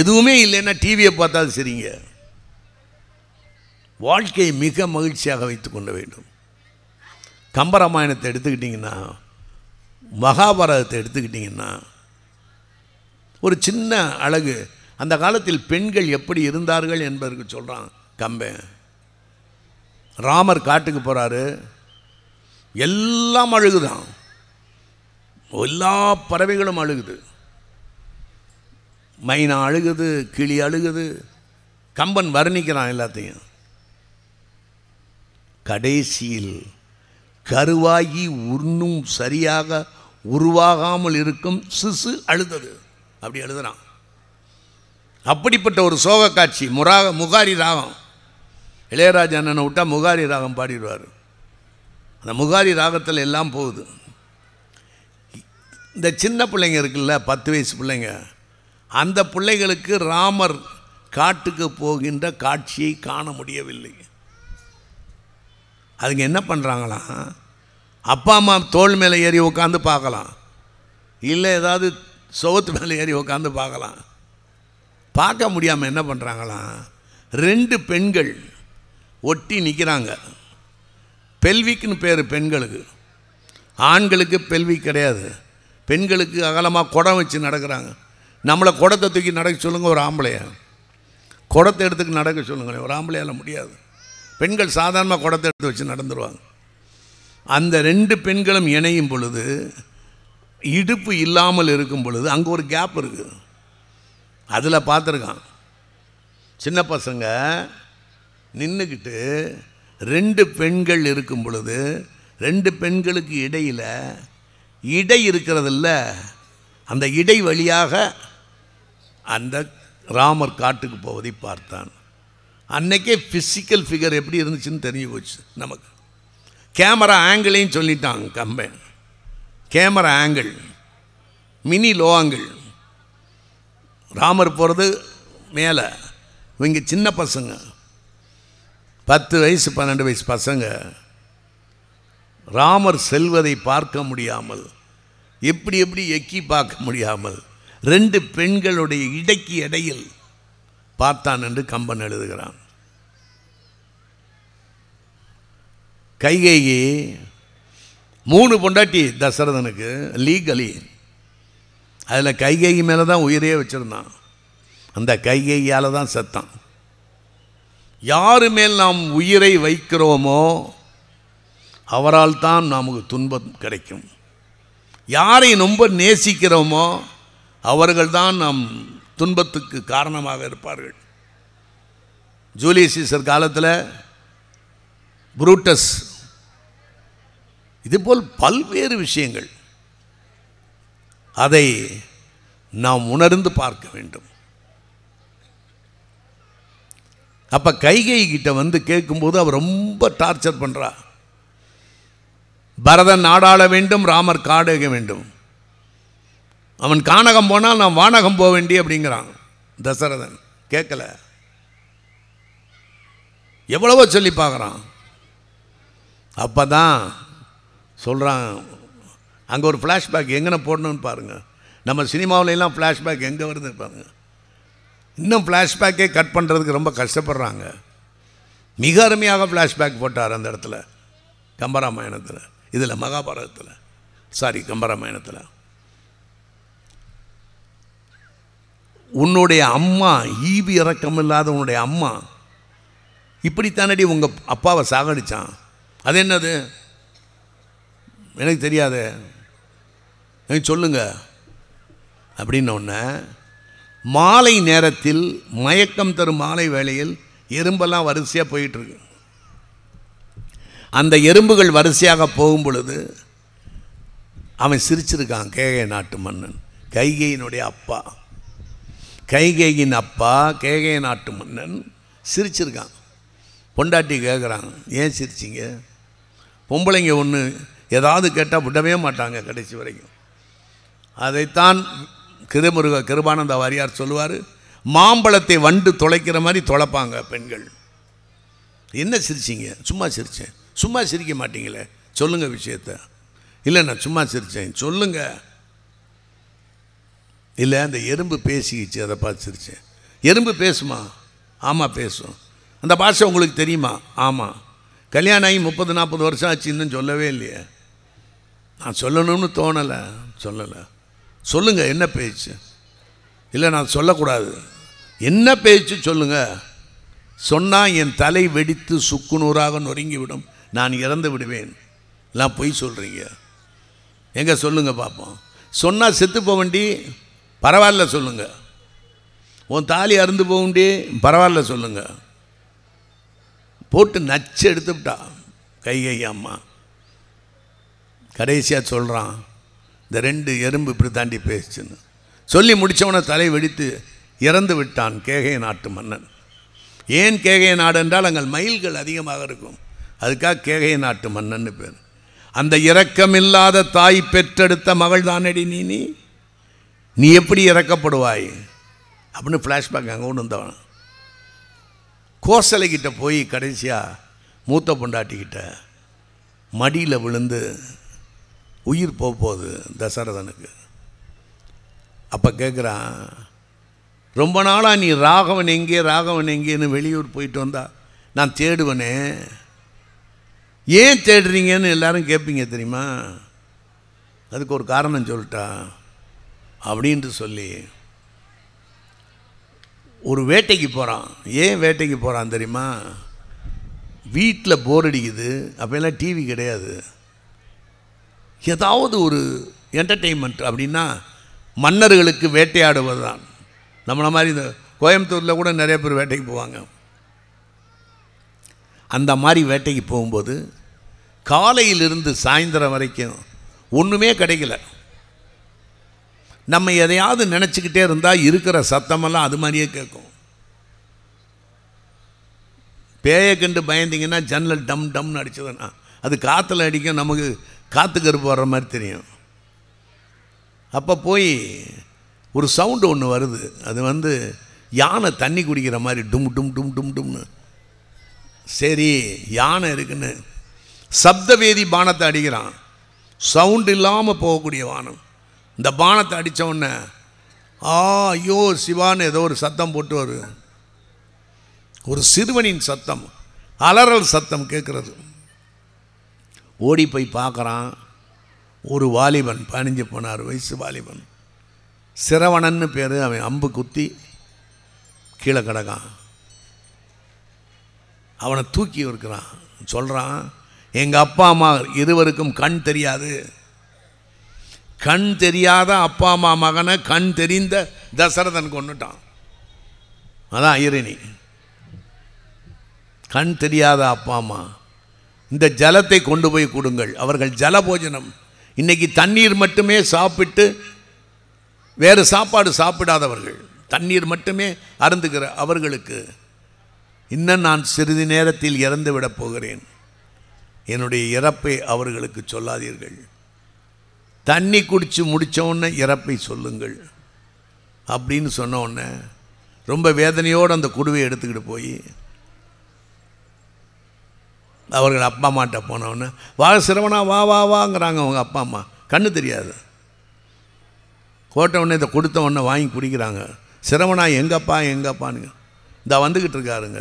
எதுவுமே இல்லைன்னா டிவியை பார்த்தாலும் சரிங்க வாழ்க்கையை மிக மகிழ்ச்சியாக வைத்து கொள்ள வேண்டும் கம்பராமாயணத்தை எடுத்துக்கிட்டிங்கன்னா மகாபாரதத்தை எடுத்துக்கிட்டிங்கன்னா ஒரு சின்ன அழகு அந்த காலத்தில் பெண்கள் எப்படி இருந்தார்கள் என்பதற்கு சொல்கிறான் கம்பேன் ராமர் காட்டுக்கு போகிறாரு எல்லாம் அழுகுதான் எல்லா பறவைகளும் அழுகுது மைனா அழுகுது கிளி அழுகுது கம்பன் வர்ணிக்கிறான் எல்லாத்தையும் கடைசியில் கருவாகி உண்ணும் சரியாக உருவாகாமல் இருக்கும் சிசு அழுதது அப்படி அழுதுறான் அப்படிப்பட்ட ஒரு சோக காட்சி முராக முகாரி ராகம் இளையராஜா அண்ணனை விட்டால் முகாரி ராகம் பாடிடுவார் அந்த முகாரி ராகத்தில் எல்லாம் போகுது இந்த சின்ன பிள்ளைங்க இருக்குல்ல பத்து வயசு பிள்ளைங்க அந்த பிள்ளைகளுக்கு ராமர் காட்டுக்கு போகின்ற காட்சியை காண முடியவில்லை அதுங்க என்ன பண்ணுறாங்களாம் அப்பா அம்மா தோல் மேலே ஏறி உட்காந்து பார்க்கலாம் இல்லை ஏதாவது சுவத்து மேலே ஏறி உட்காந்து பார்க்கலாம் பார்க்க முடியாமல் என்ன பண்ணுறாங்களாம் ரெண்டு பெண்கள் ஒட்டி நிற்கிறாங்க பெல்விக்குன்னு பேர் பெண்களுக்கு ஆண்களுக்கு பெல்வி கிடையாது பெண்களுக்கு அகலமாக குடம் வச்சு நடக்கிறாங்க நம்மளை குடத்தை தூக்கி நடக்க சொல்லுங்கள் ஒரு ஆம்பளையா குடத்தை எடுத்துக்கு நடக்க சொல்லுங்களேன் ஒரு ஆம்பளையால் முடியாது பெண்கள் சாதாரணமாக குடத்தை எடுத்து வச்சு நடந்துருவாங்க அந்த ரெண்டு பெண்களும் இணையும் பொழுது இடுப்பு இல்லாமல் இருக்கும் பொழுது அங்கே ஒரு கேப் இருக்குது அதில் பார்த்துருக்கான் சின்ன பசங்க நின்றுக்கிட்டு ரெண்டு பெண்கள் இருக்கும் பொழுது ரெண்டு பெண்களுக்கு இடையில் இடை இருக்கிறதில்ல அந்த இடை வழியாக அந்த ராமர் காட்டுக்கு போவதை பார்த்தான் அன்னைக்கே ஃபிசிக்கல் ஃபிகர் எப்படி இருந்துச்சுன்னு தெரிஞ்சு போச்சு நமக்கு கேமரா ஆங்கிளையும் சொல்லிட்டாங்க கம்பென் camera angle mini low angle ராமர் போகிறது மேலே இவங்க சின்ன பசங்க பத்து வயசு பன்னெண்டு வயசு பசங்க ராமர் செல்வதை பார்க்க முடியாமல் எப்படி எப்படி எக்கி பார்க்க முடியாமல் ரெண்டு பெண்களுடைய இடைக்கு இடையில் பார்த்தான் என்று கம்பன் எழுதுகிறான் கைகையி மூணு பொண்டாட்டி தசரதனுக்கு லீகலி அதில் கைகை மேலே தான் உயிரே வச்சுருந்தான் அந்த கைகையால் தான் செத்தான் யாரு மேல் நாம் உயிரை வைக்கிறோமோ அவரால் தான் நமக்கு துன்பம் கிடைக்கும் யாரை ரொம்ப நேசிக்கிறோமோ அவர்கள்தான் நம் துன்பத்துக்கு காரணமாக இருப்பார்கள் ஜூலிய சீசர் காலத்தில் புரூட்டஸ் இதுபோல் பல்வேறு விஷயங்கள் அதை நாம் உணர்ந்து பார்க்க வேண்டும் அப்போ கைகை கிட்ட வந்து கேட்கும்போது அவர் ரொம்ப டார்ச்சர் பண்ணுறா பரதன் நாடாள வேண்டும் ராமர் காடக வேண்டும் அவன் கானகம் போனால் நான் வானகம் போக வேண்டி அப்படிங்கிறான் தசரதன் கேட்கல எவ்வளவோ சொல்லி பார்க்குறான் அப்போ தான் சொல்கிறான் அங்கே ஒரு ஃப்ளாஷ்பேக் எங்கே போடணும்னு பாருங்கள் நம்ம சினிமாவிலலாம் ஃப்ளாஷ்பேக் எங்கே வருதுன்னு பாருங்கள் இன்னும் ஃப்ளாஷ்பேக்கே கட் பண்ணுறதுக்கு ரொம்ப கஷ்டப்படுறாங்க மிக அருமையாக ஃப்ளாஷ்பேக் போட்டார் அந்த இடத்துல கம்பராமாயணத்தில் இதில் மகாபாரதத்தில் சாரி கம்பராமாயணத்தில் உன்னுடைய அம்மா ஈவி இறக்கம் இல்லாத உன்னுடைய அம்மா இப்படித்தானடி உங்கள் அப்பாவை சாகடித்தான் அது என்னது எனக்கு தெரியாது எனக்கு சொல்லுங்கள் ஒன்று மாலை நேரத்தில் மயக்கம் தரும் மாலை வேளையில் எறும்பெல்லாம் வரிசையாக போயிட்டுருக்கு அந்த எறும்புகள் வரிசையாக போகும் பொழுது அவன் சிரிச்சிருக்கான் கேகை நாட்டு மன்னன் கைகையினுடைய அப்பா கைகையின் அப்பா கேகை நாட்டு மன்னன் சிரிச்சிருக்கான் பொண்டாட்டி கேட்குறாங்க ஏன் சிரிச்சிங்க பொம்பளைங்க ஒன்று ஏதாவது கேட்டால் விடவே மாட்டாங்க கடைசி வரைக்கும் அதைத்தான் கிருமுருக கிருபானந்த வாரியார் சொல்லுவார் மாம்பழத்தை வண்டு தொலைக்கிற மாதிரி தொலைப்பாங்க பெண்கள் என்ன சிரிச்சிங்க சும்மா சிரித்தேன் சும்மா சிரிக்க மாட்டீங்களே சொல்லுங்கள் விஷயத்த இல்லை நான் சும்மா சிரித்தேன் சொல்லுங்கள் இல்லை அந்த எறும்பு பேசிக்கிச்சு அதை பார்த்து சிரித்தேன் எறும்பு பேசுமா ஆமாம் பேசும் அந்த பாஷை உங்களுக்கு தெரியுமா ஆமாம் கல்யாணம் ஆகி முப்பது நாற்பது வருஷம் ஆச்சு இன்னும் சொல்லவே இல்லையே நான் சொல்லணும்னு தோணலை சொல்லலை சொல்லுங்கள் என்ன பேச்சு இல்லை நான் சொல்லக்கூடாது என்ன பேச்சு சொல்லுங்கள் சொன்னால் என் தலை வெடித்து சுக்குநூறாக நொறுங்கிவிடும் நான் இறந்து விடுவேன் எல்லாம் பொய் சொல்கிறீங்க எங்கே சொல்லுங்கள் பார்ப்போம் சொன்னால் செத்து போவண்டி பரவாயில்ல சொல்லுங்கள் உன் தாலி போக போகுண்டி பரவாயில்ல சொல்லுங்கள் போட்டு நச்சு எடுத்துவிட்டா கை கை அம்மா கடைசியாக சொல்கிறான் இந்த ரெண்டு எறும்பு இப்படி தாண்டி பேசுச்சுன்னு சொல்லி முடித்தவனை தலை வெடித்து இறந்து விட்டான் கேகைய நாட்டு மன்னன் ஏன் கேகைய நாடு என்றால் அங்கள் மயில்கள் அதிகமாக இருக்கும் அதுக்காக கேகைய நாட்டு மன்னன்னு பேர் அந்த இரக்கமில்லாத தாய் பெற்றெடுத்த மகள் தானடி நீ நீ நீ எப்படி இறக்கப்படுவாய் அப்படின்னு ஃப்ளாஷ்பேக் அங்கே கொண்டு வந்தவன் கோசலைக்கிட்ட போய் கடைசியாக மூத்த பொண்டாட்டிக்கிட்ட மடியில் விழுந்து உயிர் போக போகுது தசரதனுக்கு அப்போ கேட்குறான் ரொம்ப நாளாக நீ ராகவன் எங்கே ராகவன் எங்கேன்னு வெளியூர் போயிட்டு வந்தா நான் தேடுவனே ஏன் தேடுறீங்கன்னு எல்லாரும் கேட்பீங்க தெரியுமா அதுக்கு ஒரு காரணம் சொல்லிட்டா அப்படின்ட்டு சொல்லி ஒரு வேட்டைக்கு போகிறான் ஏன் வேட்டைக்கு போகிறான் தெரியுமா வீட்டில் போர் அடிக்குது அப்போல்லாம் டிவி கிடையாது ஏதாவது ஒரு என்டர்டெயின்மெண்ட் அப்படின்னா மன்னர்களுக்கு வேட்டையாடுவது தான் நம்மளை மாதிரி இந்த கோயம்புத்தூரில் கூட நிறைய பேர் வேட்டைக்கு போவாங்க அந்த மாதிரி வேட்டைக்கு போகும்போது காலையிலிருந்து சாயந்தரம் வரைக்கும் ஒன்றுமே கிடைக்கல நம்ம எதையாவது நினச்சிக்கிட்டே இருந்தால் இருக்கிற சத்தமெல்லாம் அது மாதிரியே கேட்கும் பேயை கண்டு பயந்திங்கன்னா ஜன்னல் டம் டம்னு அடிச்சதுன்னா அது காற்றுல அடிக்கும் நமக்கு காற்று கருப்பு வர்ற மாதிரி தெரியும் அப்போ போய் ஒரு சவுண்டு ஒன்று வருது அது வந்து யானை தண்ணி குடிக்கிற மாதிரி டும் டும் டும் டும் டும்னு சரி யானை இருக்குன்னு சப்தவேதி பானத்தை அடிக்கிறான் சவுண்டு இல்லாமல் போகக்கூடிய வானம் இந்த பானத்தை அடித்தவுடனே ஆ ஐயோ சிவான்னு ஏதோ ஒரு சத்தம் போட்டு வரும் ஒரு சிறுவனின் சத்தம் அலறல் சத்தம் கேட்குறது ஓடி போய் பார்க்குறான் ஒரு வாலிபன் பதினஞ்சு பதினாறு வயசு வாலிபன் சிரவணன்னு பேர் அவன் அம்பு குத்தி கீழே கிடக்கான் அவனை தூக்கி இருக்கிறான் சொல்கிறான் எங்கள் அப்பா அம்மா இருவருக்கும் கண் தெரியாது கண் தெரியாத அப்பா அம்மா மகனை கண் தெரிந்த தசரதன் கொண்டுட்டான் அதான் இரணி கண் தெரியாத அப்பா அம்மா இந்த ஜலத்தை கொண்டு போய் கொடுங்கள் அவர்கள் ஜல போஜனம் இன்றைக்கி தண்ணீர் மட்டுமே சாப்பிட்டு வேறு சாப்பாடு சாப்பிடாதவர்கள் தண்ணீர் மட்டுமே அருந்துகிற அவர்களுக்கு இன்னும் நான் சிறிது நேரத்தில் இறந்து விடப் போகிறேன் என்னுடைய இறப்பை அவர்களுக்கு சொல்லாதீர்கள் தண்ணி குடித்து முடித்தவுடனே இறப்பை சொல்லுங்கள் அப்படின்னு சொன்ன ரொம்ப வேதனையோடு அந்த குடுவை எடுத்துக்கிட்டு போய் அவர்கள் அப்பா அம்மாட்ட போனவொன்னே வா சிரவணா வா வா வாங்கிறாங்க அவங்க அப்பா அம்மா கண்ணு தெரியாது கோட்டை இதை கொடுத்த உடனே வாங்கி குடிக்கிறாங்க சிரவணா எங்கப்பா எங்கப்பான்னு இந்த வந்துக்கிட்டு இருக்காருங்க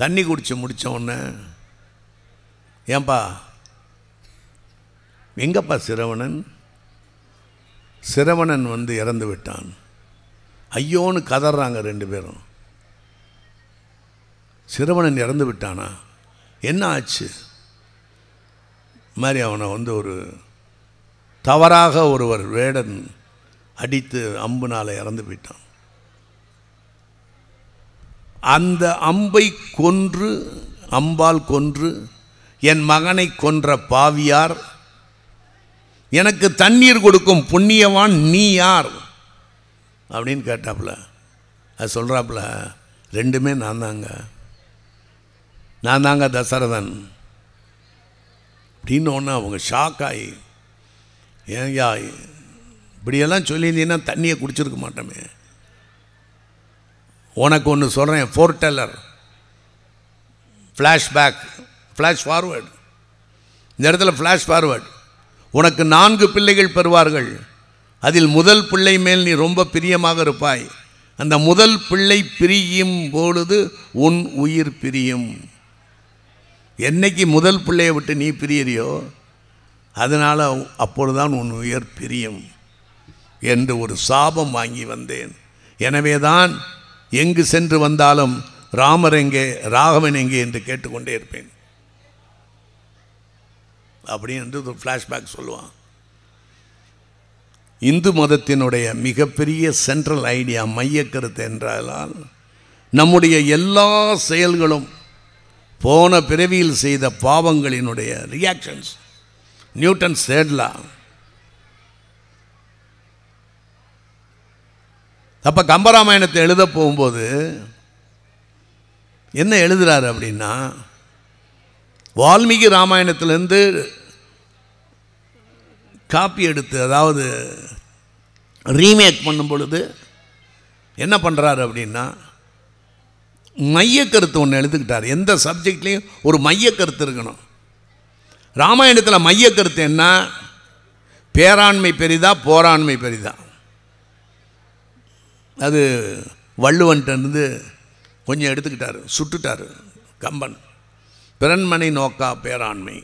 தண்ணி குடித்து முடித்த உடனே ஏன்பா எங்கப்பா சிரவணன் சிரவணன் வந்து இறந்து விட்டான் ஐயோன்னு கதறாங்க ரெண்டு பேரும் சிறுவனன் இறந்து விட்டானா என்ன ஆச்சு மாதிரி அவனை வந்து ஒரு தவறாக ஒருவர் வேடன் அடித்து அம்புனால் இறந்து போயிட்டான் அந்த அம்பை கொன்று அம்பால் கொன்று என் மகனை கொன்ற பாவியார் எனக்கு தண்ணீர் கொடுக்கும் புண்ணியவான் நீ யார் அப்படின்னு கேட்டாப்புல அது சொல்கிறாப்புல ரெண்டுமே நான் தாங்க நான் தாங்க தசரதன் அப்படின்னு அவங்க ஷாக் ஆகி ஏங்கயா இப்படியெல்லாம் சொல்லியிருந்தீங்கன்னா தண்ணியை குடிச்சிருக்க மாட்டோமே உனக்கு ஒன்று சொல்கிறேன் foreteller flashback flash forward இந்த இடத்துல ஃப்ளாஷ் ஃபார்வேர்டு உனக்கு நான்கு பிள்ளைகள் பெறுவார்கள் அதில் முதல் பிள்ளை மேல் நீ ரொம்ப பிரியமாக இருப்பாய் அந்த முதல் பிள்ளை பிரியும் பொழுது உன் உயிர் பிரியும் என்னைக்கு முதல் பிள்ளையை விட்டு நீ பிரியறியோ அதனால் அப்பொழுது தான் உன் உயர் பிரியும் என்று ஒரு சாபம் வாங்கி வந்தேன் எனவே தான் எங்கு சென்று வந்தாலும் ராமர் எங்கே ராகவன் எங்கே என்று கேட்டுக்கொண்டே இருப்பேன் அப்படின்னு ஒரு ஃப்ளாஷ்பேக் சொல்லுவான் இந்து மதத்தினுடைய மிகப்பெரிய சென்ட்ரல் ஐடியா மையக்கருத்து என்றால் நம்முடைய எல்லா செயல்களும் போன பிறவியில் செய்த பாவங்களினுடைய ரியாக்ஷன்ஸ் நியூட்டன் சேட்லா அப்போ கம்பராமாயணத்தை எழுத போகும்போது என்ன எழுதுகிறாரு அப்படின்னா வால்மீகி ராமாயணத்திலேருந்து காப்பி எடுத்து அதாவது ரீமேக் பண்ணும் பொழுது என்ன பண்ணுறாரு அப்படின்னா மைய கருத்து ஒன்று எழுதுக்கிட்டார் எந்த சப்ஜெக்ட்லேயும் ஒரு மைய கருத்து இருக்கணும் ராமாயணத்தில் மைய கருத்து என்ன பேராண்மை பெரிதா போராண்மை பெரிதா அது வள்ளுவன்ட்டிருந்து கொஞ்சம் எடுத்துக்கிட்டார் சுட்டுட்டார் கம்பன் பிறன்மனை நோக்கா பேராண்மை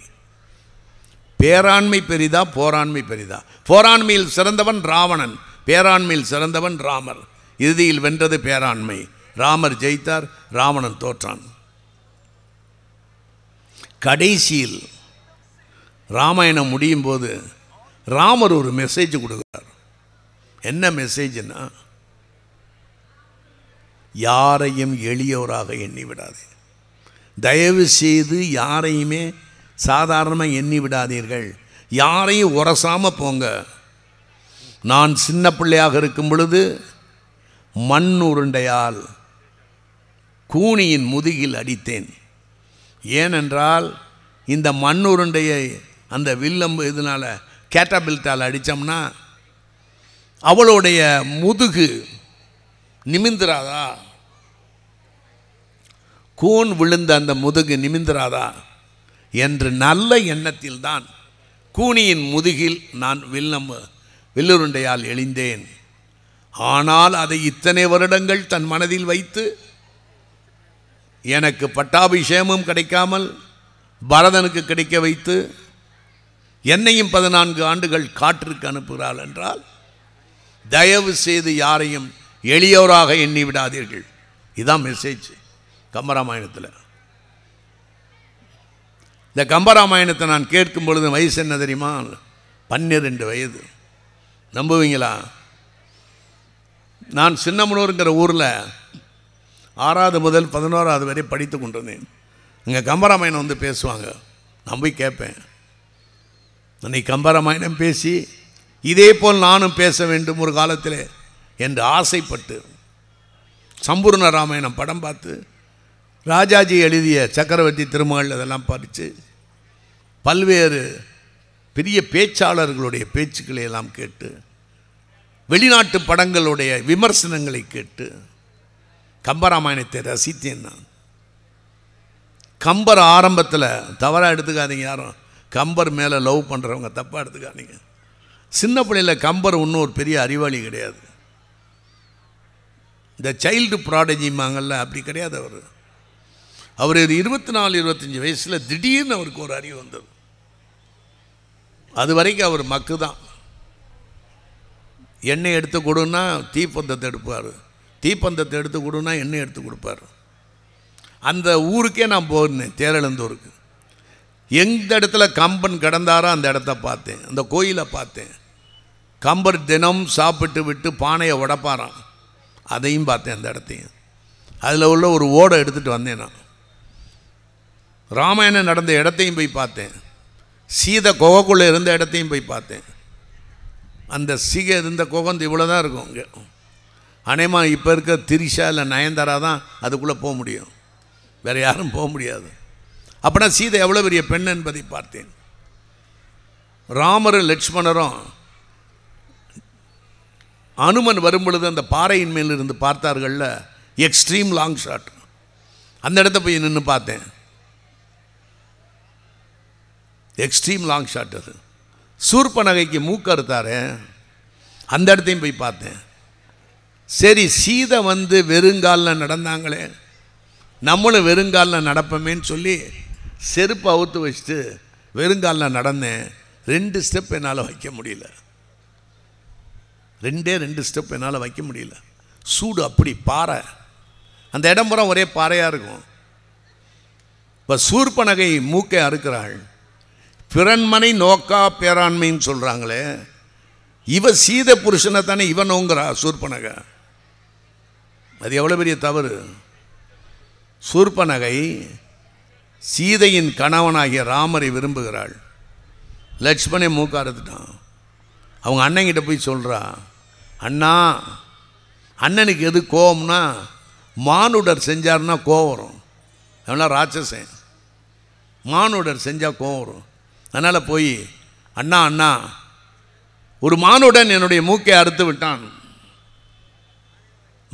பேராண்மை பெரிதா போராண்மை பெரிதா போராண்மையில் சிறந்தவன் ராவணன் பேராண்மையில் சிறந்தவன் ராமர் இறுதியில் வென்றது பேராண்மை ராமர் ஜெயித்தார் ராவணன் தோற்றான் கடைசியில் ராமாயணம் முடியும் போது ராமர் ஒரு மெசேஜ் கொடுக்குறார் என்ன மெசேஜ்னா யாரையும் எளியவராக எண்ணி விடாதே தயவு செய்து யாரையுமே சாதாரணமாக எண்ணி விடாதீர்கள் யாரையும் உரசாமல் போங்க நான் சின்ன பிள்ளையாக இருக்கும் பொழுது மண் உருண்டையால் கூனியின் முதுகில் அடித்தேன் ஏனென்றால் இந்த மண்ணுருண்டையை அந்த வில்லம்பு இதனால் கேட்டாபில்ட்டால் அடித்தோம்னா அவளுடைய முதுகு நிமிந்திராதா கூன் விழுந்த அந்த முதுகு நிமிந்திராதா என்று நல்ல எண்ணத்தில்தான் கூனியின் முதுகில் நான் வில்லம்பு வில்லுருண்டையால் எழுந்தேன் ஆனால் அதை இத்தனை வருடங்கள் தன் மனதில் வைத்து எனக்கு பட்டாபிஷேகமும் கிடைக்காமல் பரதனுக்கு கிடைக்க வைத்து என்னையும் பதினான்கு ஆண்டுகள் காற்றுக்கு அனுப்புகிறாள் என்றால் தயவு செய்து யாரையும் எளியோராக எண்ணி விடாதீர்கள் இதுதான் மெசேஜ் கம்பராமாயணத்தில் இந்த கம்பராமாயணத்தை நான் கேட்கும் பொழுது வயசு என்ன தெரியுமா பன்னிரெண்டு வயது நம்புவீங்களா நான் சின்னமனூருங்கிற ஊரில் ஆறாவது முதல் பதினோராவது வரை படித்து கொண்டிருந்தேன் அங்கே கம்பராமாயணம் வந்து பேசுவாங்க நான் போய் கேட்பேன் அன்னைக்கு கம்பராமாயணம் பேசி இதே போல் நானும் பேச வேண்டும் ஒரு காலத்தில் என்று ஆசைப்பட்டு சம்பூர்ண ராமாயணம் படம் பார்த்து ராஜாஜி எழுதிய சக்கரவர்த்தி திருமகள் அதெல்லாம் படித்து பல்வேறு பெரிய பேச்சாளர்களுடைய பேச்சுக்களை எல்லாம் கேட்டு வெளிநாட்டு படங்களுடைய விமர்சனங்களை கேட்டு கம்பராமாயணத்தை ரசித்தேன் நான் கம்பர் ஆரம்பத்தில் தவறாக எடுத்துக்காதீங்க யாரும் கம்பர் மேலே லவ் பண்ணுறவங்க தப்பாக எடுத்துக்காதீங்க சின்ன பிள்ளையில் கம்பர் ஒன்றும் ஒரு பெரிய அறிவாளி கிடையாது இந்த சைல்டு ப்ராடஜிமாங்கல்ல அப்படி கிடையாது அவர் அவர் இருபத்தி நாலு இருபத்தஞ்சி வயசில் திடீர்னு அவருக்கு ஒரு அறிவு வந்தது அது வரைக்கும் அவர் மக்கு தான் எண்ணெய் எடுத்து கொடுன்னா தீப்பந்தத்தை எடுப்பார் தீப்பந்தத்தை எடுத்து கொடுன்னா என்ன எடுத்து கொடுப்பார் அந்த ஊருக்கே நான் போயிருந்தேன் தேரழந்தூருக்கு எந்த இடத்துல கம்பன் கிடந்தாரோ அந்த இடத்த பார்த்தேன் அந்த கோயிலை பார்த்தேன் கம்பர் தினம் சாப்பிட்டு விட்டு பானையை உடப்பாரான் அதையும் பார்த்தேன் அந்த இடத்தையும் அதில் உள்ள ஒரு ஓடை எடுத்துகிட்டு வந்தேன் நான் ராமாயணம் நடந்த இடத்தையும் போய் பார்த்தேன் சீதை குகைக்குள்ளே இருந்த இடத்தையும் போய் பார்த்தேன் அந்த சீகை இருந்த குகந்து இவ்வளோ தான் இருக்கும் இங்கே அனேமா இப்போ இருக்க திரிஷா இல்லை நயன்தாரா தான் அதுக்குள்ளே போக முடியும் வேறு யாரும் போக முடியாது அப்படின்னா சீதை எவ்வளோ பெரிய பெண் என்பதை பார்த்தேன் ராமரும் லட்சுமணரும் அனுமன் வரும் பொழுது அந்த பாறையின் மேல் இருந்து பார்த்தார்கள்ல எக்ஸ்ட்ரீம் லாங் ஷாட் அந்த இடத்த போய் நின்று பார்த்தேன் எக்ஸ்ட்ரீம் லாங் ஷாட் அது சூர்ப நகைக்கு மூக்க அந்த இடத்தையும் போய் பார்த்தேன் சரி சீதை வந்து வெறுங்காலில் நடந்தாங்களே நம்மளும் வெறுங்காலில் நடப்போமேன்னு சொல்லி செருப்பு அவுத்து வச்சுட்டு வெறுங்காலில் நடந்தேன் ரெண்டு ஸ்டெப் என்னால் வைக்க முடியல ரெண்டே ரெண்டு ஸ்டெப் என்னால் வைக்க முடியல சூடு அப்படி பாறை அந்த இடம் புறம் ஒரே பாறையாக இருக்கும் இப்போ சூர்பனகை மூக்கை அறுக்கிறாள் பிறன்மனை நோக்கா பேராண்மைன்னு சொல்கிறாங்களே இவ சீத புருஷனை தானே இவன் நோங்குறா சூர்பனகை அது எவ்வளோ பெரிய தவறு சூர்பநகை சீதையின் கணவனாகிய ராமரை விரும்புகிறாள் லட்சுமணை மூக்காரத்துட்டான் அவங்க அண்ணங்கிட்ட போய் சொல்கிறா அண்ணா அண்ணனுக்கு எது கோவம்னா மானுடர் செஞ்சார்னா கோவம் வரும் அவனா ராட்சசன் மானுடர் செஞ்சால் கோவம் வரும் அதனால் போய் அண்ணா அண்ணா ஒரு மானுடன் என்னுடைய மூக்கை அறுத்து விட்டான்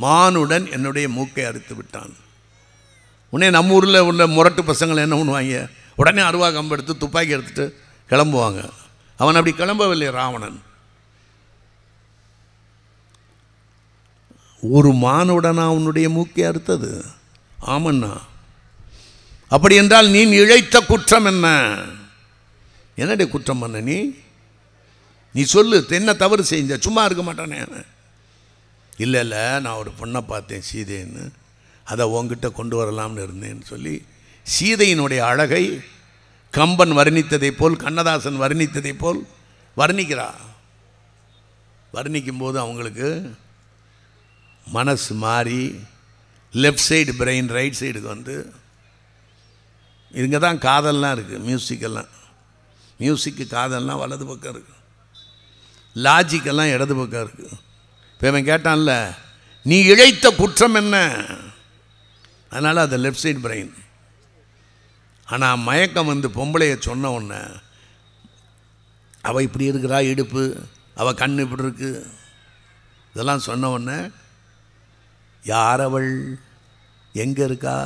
மானுடன் என்னுடைய மூக்கை அறுத்து விட்டான் உடனே நம்ம ஊரில் உள்ள முரட்டு பசங்கள் என்ன பண்ணுவாங்க உடனே அருவா கம்பு எடுத்து துப்பாக்கி எடுத்துகிட்டு கிளம்புவாங்க அவன் அப்படி கிளம்பவில்லை ராவணன் ஒரு மானுடனா உன்னுடைய மூக்கை அறுத்தது ஆமண்ணா அப்படி என்றால் நீ இழைத்த குற்றம் என்ன என்னுடைய குற்றம் பண்ண நீ நீ சொல்லு என்ன தவறு செஞ்ச சும்மா இருக்க மாட்டானே இல்லை இல்லை நான் ஒரு பொண்ணை பார்த்தேன் சீதைன்னு அதை உங்ககிட்ட கொண்டு வரலாம்னு இருந்தேன்னு சொல்லி சீதையினுடைய அழகை கம்பன் வர்ணித்ததைப் போல் கண்ணதாசன் வர்ணித்ததைப் போல் வர்ணிக்கிறா வர்ணிக்கும்போது அவங்களுக்கு மனசு மாறி லெஃப்ட் சைடு பிரெயின் ரைட் சைடுக்கு வந்து இங்கே தான் காதல்லாம் இருக்குது மியூசிக்கெல்லாம் மியூசிக்கு காதல்லாம் வலது பக்கம் இருக்குது லாஜிக்கெல்லாம் இடது பக்கம் இருக்குது இவன் கேட்டான்ல நீ இழைத்த குற்றம் என்ன அதனால் அது லெஃப்ட் சைட் பிரெயின் ஆனால் மயக்கம் வந்து பொம்பளையை சொன்ன உடனே அவள் இப்படி இருக்கிறா இடுப்பு அவள் கண் இப்படி இருக்கு இதெல்லாம் சொன்ன உடனே யார் அவள் எங்கே இருக்கா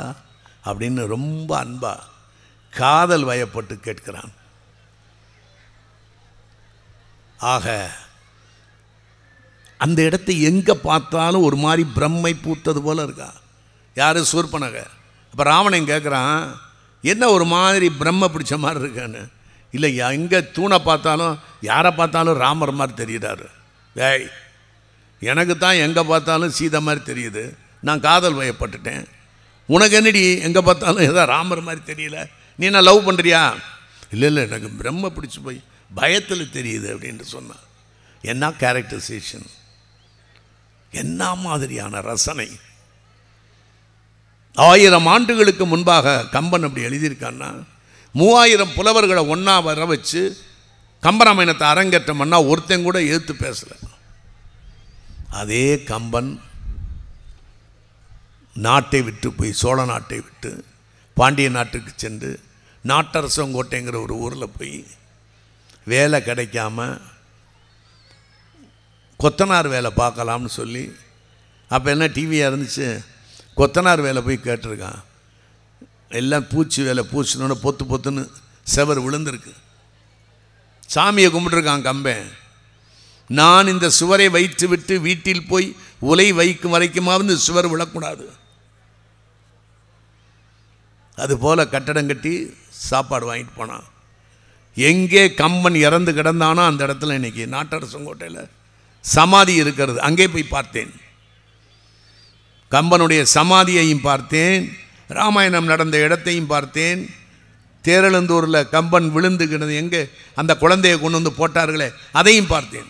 அப்படின்னு ரொம்ப அன்பாக காதல் வயப்பட்டு கேட்கிறான் ஆக அந்த இடத்த எங்கே பார்த்தாலும் ஒரு மாதிரி பிரம்மை பூத்தது போல் இருக்கா யார் சூர்பனக அப்போ ராவணன் கேட்குறான் என்ன ஒரு மாதிரி பிரம்ம பிடிச்ச மாதிரி இருக்கான்னு இல்லை எங்கே தூணை பார்த்தாலும் யாரை பார்த்தாலும் ராமர் மாதிரி தெரிகிறாரு வேய் எனக்கு தான் எங்கே பார்த்தாலும் சீதை மாதிரி தெரியுது நான் காதல் வயப்பட்டுட்டேன் உனக்கு என்னடி எங்கே பார்த்தாலும் ஏதோ ராமர் மாதிரி தெரியல நீ நான் லவ் பண்ணுறியா இல்லை இல்லை எனக்கு பிரம்ம பிடிச்சி போய் பயத்தில் தெரியுது அப்படின்ட்டு சொன்னான் என்ன கேரக்டரைசேஷன் என்ன மாதிரியான ரசனை ஆயிரம் ஆண்டுகளுக்கு முன்பாக கம்பன் அப்படி எழுதியிருக்கான்னா மூவாயிரம் புலவர்களை ஒன்றா வர வச்சு கம்பராமாயணத்தை அரங்கேற்றமன்னா ஒருத்தன் கூட ஏற்று பேசலை அதே கம்பன் நாட்டை விட்டு போய் சோழ நாட்டை விட்டு பாண்டிய நாட்டுக்கு சென்று நாட்டரசங்கோட்டைங்கிற ஒரு ஊரில் போய் வேலை கிடைக்காம கொத்தனார் வேலை பார்க்கலாம்னு சொல்லி அப்போ என்ன டிவியாக இருந்துச்சு கொத்தனார் வேலை போய் கேட்டிருக்கான் எல்லாம் பூச்சி வேலை பூச்சினோட பொத்து பொத்துன்னு செவர் விழுந்திருக்கு சாமியை கும்பிட்டுருக்கான் கம்பன் நான் இந்த சுவரை வைத்து விட்டு வீட்டில் போய் உலை வைக்கும் வரைக்குமாவது இந்த சுவர் விழக்கூடாது அதுபோல் கட்டடம் கட்டி சாப்பாடு வாங்கிட்டு போனான் எங்கே கம்பன் இறந்து கிடந்தானோ அந்த இடத்துல இன்றைக்கி நாட்டரசங்கோட்டையில் சமாதி இருக்கிறது அங்கே போய் பார்த்தேன் கம்பனுடைய சமாதியையும் பார்த்தேன் ராமாயணம் நடந்த இடத்தையும் பார்த்தேன் தேரலந்தூரில் கம்பன் விழுந்துகிறது எங்கே அந்த குழந்தையை கொண்டு வந்து போட்டார்களே அதையும் பார்த்தேன்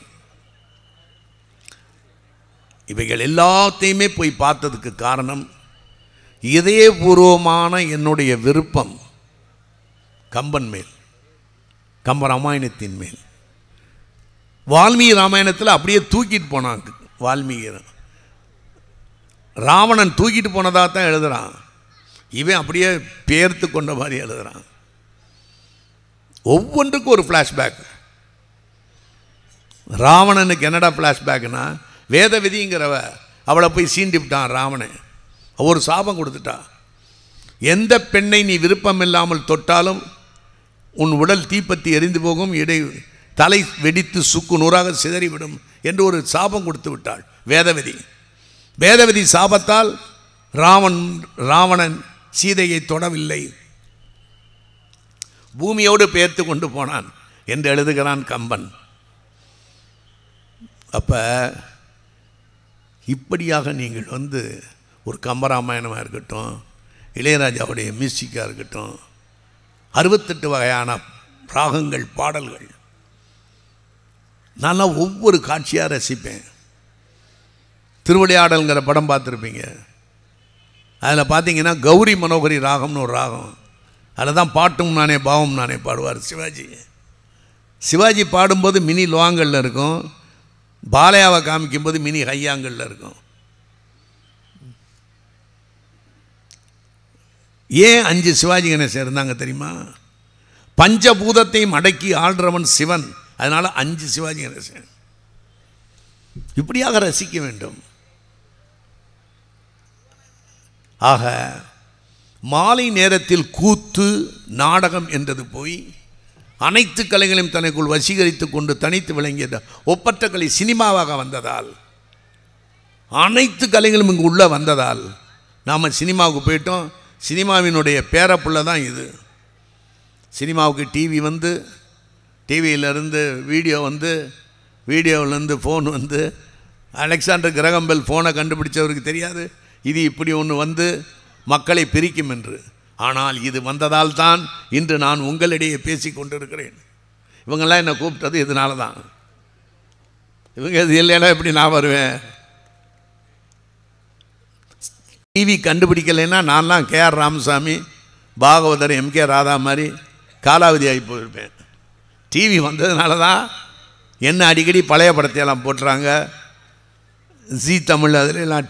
இவைகள் எல்லாத்தையுமே போய் பார்த்ததுக்கு காரணம் இதயபூர்வமான என்னுடைய விருப்பம் கம்பன் மேல் கம்ப ராமாயணத்தின் மேல் வால்மீகி ராமாயணத்தில் அப்படியே தூக்கிட்டு போனாங்க வால்மீகி ராவணன் தூக்கிட்டு போனதாக தான் எழுதுகிறான் இவன் அப்படியே பேர்த்து கொண்ட மாதிரி எழுதுகிறான் ஒவ்வொன்றுக்கும் ஒரு ஃப்ளாஷ்பேக் ராவணனுக்கு என்னடா ஃப்ளாஷ்பேக்குனா வேத விதிங்கிறவ அவளை போய் சீண்டிவிட்டான் ராவணன் ஒரு சாபம் கொடுத்துட்டான் எந்த பெண்ணை நீ விருப்பம் இல்லாமல் தொட்டாலும் உன் உடல் தீப்பத்தி எரிந்து போகும் இடை தலை வெடித்து சுக்கு நூறாக சிதறிவிடும் என்று ஒரு சாபம் கொடுத்து விட்டாள் வேதவதி வேதவதி சாபத்தால் ராவன் ராவணன் சீதையை தொடவில்லை பூமியோடு பெயர்த்து கொண்டு போனான் என்று எழுதுகிறான் கம்பன் அப்போ இப்படியாக நீங்கள் வந்து ஒரு கம்பராமாயணமாக இருக்கட்டும் இளையராஜாவுடைய மியூசிக்காக இருக்கட்டும் அறுபத்தெட்டு வகையான ராகங்கள் பாடல்கள் நான்லாம் ஒவ்வொரு காட்சியாக ரசிப்பேன் திருவிளையாடல்கிற படம் பார்த்துருப்பீங்க அதில் பார்த்தீங்கன்னா கௌரி மனோகரி ராகம்னு ஒரு ராகம் அதில் தான் பாட்டும் நானே பாவம் நானே பாடுவார் சிவாஜி சிவாஜி பாடும்போது மினி லோங்கலில் இருக்கும் பாலையாவை காமிக்கும்போது மினி ஹையாங்கலில் இருக்கும் ஏன் அஞ்சு சிவாஜி கணேசன் இருந்தாங்க தெரியுமா பஞ்சபூதத்தையும் அடக்கி ஆள்றவன் சிவன் அதனால் அஞ்சு சிவாஜி கணேசன் இப்படியாக ரசிக்க வேண்டும் ஆக மாலை நேரத்தில் கூத்து நாடகம் என்றது போய் அனைத்து கலைகளையும் தனக்குள் வசீகரித்து கொண்டு தனித்து விளங்கிய ஒப்பற்ற கலை சினிமாவாக வந்ததால் அனைத்து கலைகளும் இங்கு உள்ளே வந்ததால் நாம் சினிமாவுக்கு போயிட்டோம் சினிமாவினுடைய பேரப்புள்ள தான் இது சினிமாவுக்கு டிவி வந்து டிவியிலேருந்து வீடியோ வந்து வீடியோவிலேருந்து ஃபோன் வந்து அலெக்சாண்டர் கிரகம்பெல் ஃபோனை கண்டுபிடிச்சவருக்கு தெரியாது இது இப்படி ஒன்று வந்து மக்களை பிரிக்கும் என்று ஆனால் இது வந்ததால் தான் இன்று நான் உங்களிடையே பேசி கொண்டிருக்கிறேன் இவங்கெல்லாம் என்னை கூப்பிட்டது இதனால தான் இவங்க இது இல்லைன்னா எப்படி நான் வருவேன் டிவி கண்டுபிடிக்கலைன்னா நான்லாம் K R Ramasamy Bhagavathar M K Radha மாதிரி காலாவதி ஆகி போயிருப்பேன் டிவி வந்ததுனால தான் என்ன அடிக்கடி பழைய படத்தையெல்லாம் போட்டுறாங்க ஜி தமிழ் அதில் நான்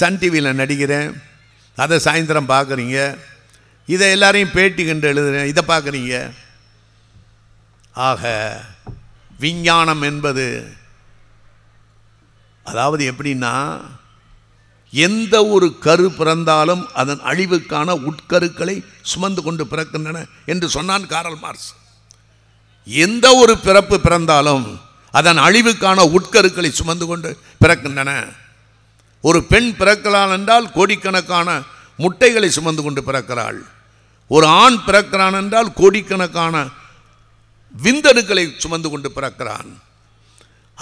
சன் டிவியில் நடிக்கிறேன் அதை சாயந்தரம் பார்க்குறீங்க இதை எல்லாரையும் பேட்டி கண்டு எழுதுகிறேன் இதை பார்க்குறீங்க ஆக விஞ்ஞானம் என்பது அதாவது எப்படின்னா எந்த ஒரு கரு பிறந்தாலும் அதன் அழிவுக்கான உட்கருக்களை சுமந்து கொண்டு பிறக்கின்றன என்று சொன்னான் காரல் மார்ஸ் எந்த ஒரு பிறப்பு பிறந்தாலும் அதன் அழிவுக்கான உட்கருக்களை சுமந்து கொண்டு பிறக்கின்றன ஒரு பெண் பிறக்கிறாள் என்றால் கோடிக்கணக்கான முட்டைகளை சுமந்து கொண்டு பிறக்கிறாள் ஒரு ஆண் பிறக்கிறான் என்றால் கோடிக்கணக்கான விந்தணுக்களை சுமந்து கொண்டு பிறக்கிறான்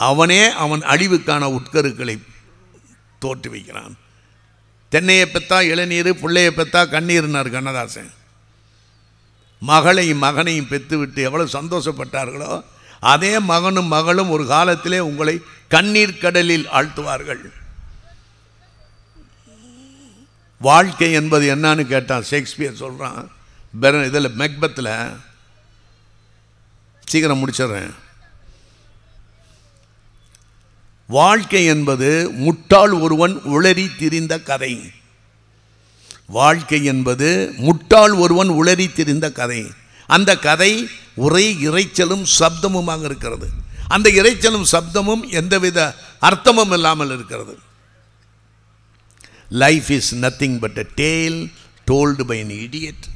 அவனே அவன் அழிவுக்கான உட்கருக்களை தோற்றுவிக்கிறான் தென்னையை பெற்றா இளநீர் பிள்ளையை பெற்றா கண்ணீர்னார் கண்ணதாசன் மகளையும் மகனையும் பெற்றுவிட்டு எவ்வளோ சந்தோஷப்பட்டார்களோ அதே மகனும் மகளும் ஒரு காலத்திலே உங்களை கண்ணீர் கடலில் ஆழ்த்துவார்கள் வாழ்க்கை என்பது என்னன்னு கேட்டான் ஷேக்ஸ்பியர் சொல்கிறான் இதில் மெக்பத்தில் சீக்கிரம் முடிச்சிடுறேன் வாழ்க்கை என்பது முட்டாள் ஒருவன் உளறி திரிந்த கதை வாழ்க்கை என்பது முட்டாள் ஒருவன் உளறி திரிந்த கதை அந்த கதை ஒரே இறைச்சலும் சப்தமுமாக இருக்கிறது அந்த இறைச்சலும் சப்தமும் எந்தவித அர்த்தமும் இல்லாமல் இருக்கிறது life is nothing but a tale told by an idiot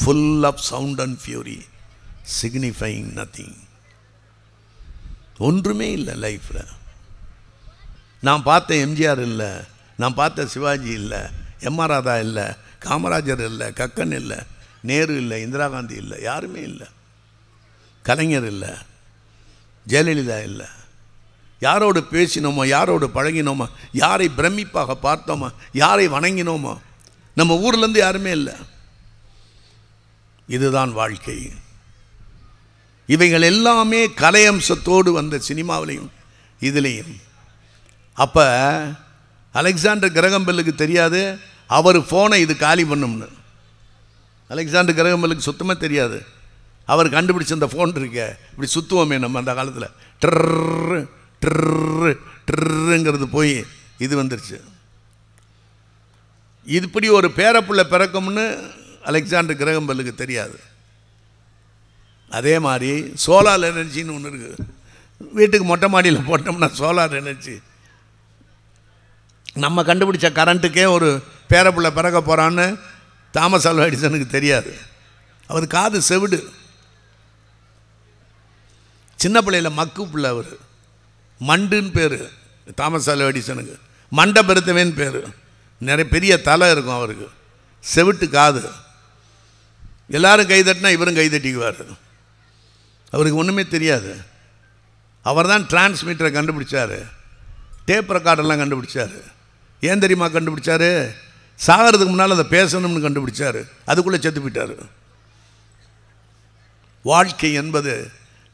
full of sound and fury signifying nothing ஒன்றுமே இல்லை லைஃப்பில் நான் பார்த்த எம்ஜிஆர் இல்லை நான் பார்த்த சிவாஜி இல்லை எம் ஆர் ராதா இல்லை காமராஜர் இல்லை கக்கன் இல்லை நேரு இல்லை இந்திரா காந்தி இல்லை யாருமே இல்லை கலைஞர் இல்லை ஜெயலலிதா இல்லை யாரோடு பேசினோமோ யாரோடு பழகினோமோ யாரை பிரமிப்பாக பார்த்தோமோ யாரை வணங்கினோமோ நம்ம ஊர்லேருந்து யாருமே இல்லை இதுதான் வாழ்க்கை இவைகள் எல்லாமே கலையம்சத்தோடு அம்சத்தோடு வந்த சினிமாவிலையும் இதுலேயும் அப்போ அலெக்சாண்டர் கிரகம்பெல்லுக்கு தெரியாது அவர் ஃபோனை இது காலி பண்ணும்னு அலெக்சாண்டர் கிரகம்பெல்லுக்கு சுத்தமாக தெரியாது அவர் கண்டுபிடிச்ச அந்த ஃபோன் இருக்க இப்படி சுற்றுவோமே நம்ம அந்த காலத்தில் ட்ரர் ட்ரர் ட்ருங்கிறது போய் இது வந்துருச்சு இது இப்படி ஒரு பேரப்புள்ள பிறக்கும்னு அலெக்சாண்டர் கிரகம்பெல்லுக்கு தெரியாது அதே மாதிரி சோலார் எனர்ஜின்னு ஒன்று இருக்குது வீட்டுக்கு மொட்டை மாடியில் போட்டோம்னா சோலார் எனர்ஜி நம்ம கண்டுபிடிச்ச கரண்ட்டுக்கே ஒரு பேரப்பிள்ளை பிறக்க போகிறான்னு தாமஸ் அல்வா எடிசனுக்கு தெரியாது அவர் காது செவிடு சின்ன பிள்ளையில் மக்கு பிள்ளை அவர் மண்டுன்னு பேர் தாமஸ் அல்வா எடிசனுக்கு மண்டை பெருத்தவேன்னு பேர் நிறைய பெரிய தலை இருக்கும் அவருக்கு செவிட்டு காது எல்லாரும் கை தட்டினா இவரும் கை தட்டிக்குவார் அவருக்கு ஒன்றுமே தெரியாது அவர் தான் டிரான்ஸ்மீட்டரை கண்டுபிடிச்சார் டேப் ரெக்கார்டெல்லாம் கண்டுபிடிச்சார் ஏன் தெரியுமா கண்டுபிடிச்சாரு சாகிறதுக்கு முன்னால் அதை பேசணும்னு கண்டுபிடிச்சார் அதுக்குள்ளே செத்து போயிட்டார் வாழ்க்கை என்பது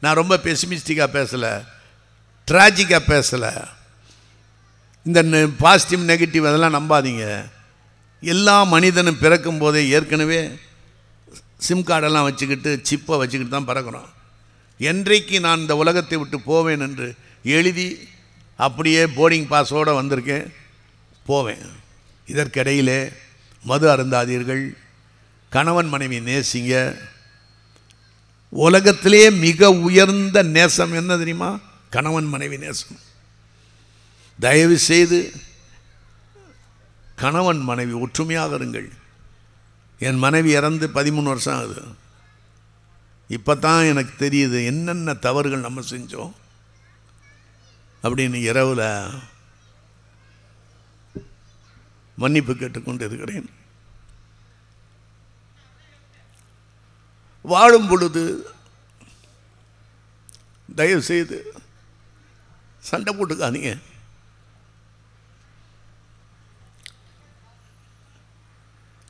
நான் ரொம்ப பெசிமிஸ்டிக்காக பேசலை ட்ராஜிக்காக பேசலை இந்த பாசிட்டிவ் நெகட்டிவ் அதெல்லாம் நம்பாதீங்க எல்லா மனிதனும் பிறக்கும் போதே ஏற்கனவே சிம் கார்டெல்லாம் வச்சுக்கிட்டு சிப்பை வச்சுக்கிட்டு தான் பறக்கிறோம் என்றைக்கு நான் இந்த உலகத்தை விட்டு போவேன் என்று எழுதி அப்படியே போர்டிங் பாஸோடு வந்திருக்கேன் போவேன் இதற்கிடையிலே மது அருந்தாதீர்கள் கணவன் மனைவி நேசிங்க உலகத்திலே மிக உயர்ந்த நேசம் என்ன தெரியுமா கணவன் மனைவி நேசம் தயவு செய்து கணவன் மனைவி ஒற்றுமையாக இருங்கள் என் மனைவி இறந்து பதிமூணு வருஷம் ஆகுது இப்போ தான் எனக்கு தெரியுது என்னென்ன தவறுகள் நம்ம செஞ்சோம் அப்படின்னு இரவில் மன்னிப்பு கேட்டுக்கொண்டு இருக்கிறேன் வாழும் பொழுது தயவுசெய்து சண்டை போட்டுக்காதீங்க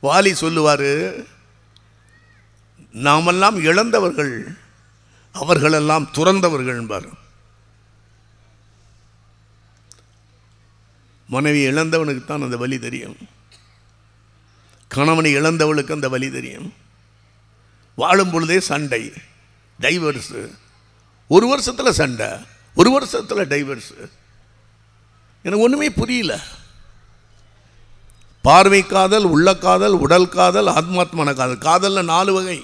வாலி சொல்லுவார் நாமெல்லாம் இழந்தவர்கள் அவர்களெல்லாம் துறந்தவர்கள் என்பார் மனைவி இழந்தவனுக்கு தான் அந்த வலி தெரியும் கணவனை இழந்தவளுக்கு அந்த வலி தெரியும் வாழும் பொழுதே சண்டை டைவர்ஸு ஒரு வருஷத்தில் சண்டை ஒரு வருஷத்தில் டைவர்ஸு எனக்கு ஒன்றுமே புரியல பார்வை காதல் உள்ள காதல் உடல் காதல் ஆத்மாத்மான காதல் காதலில் நாலு வகை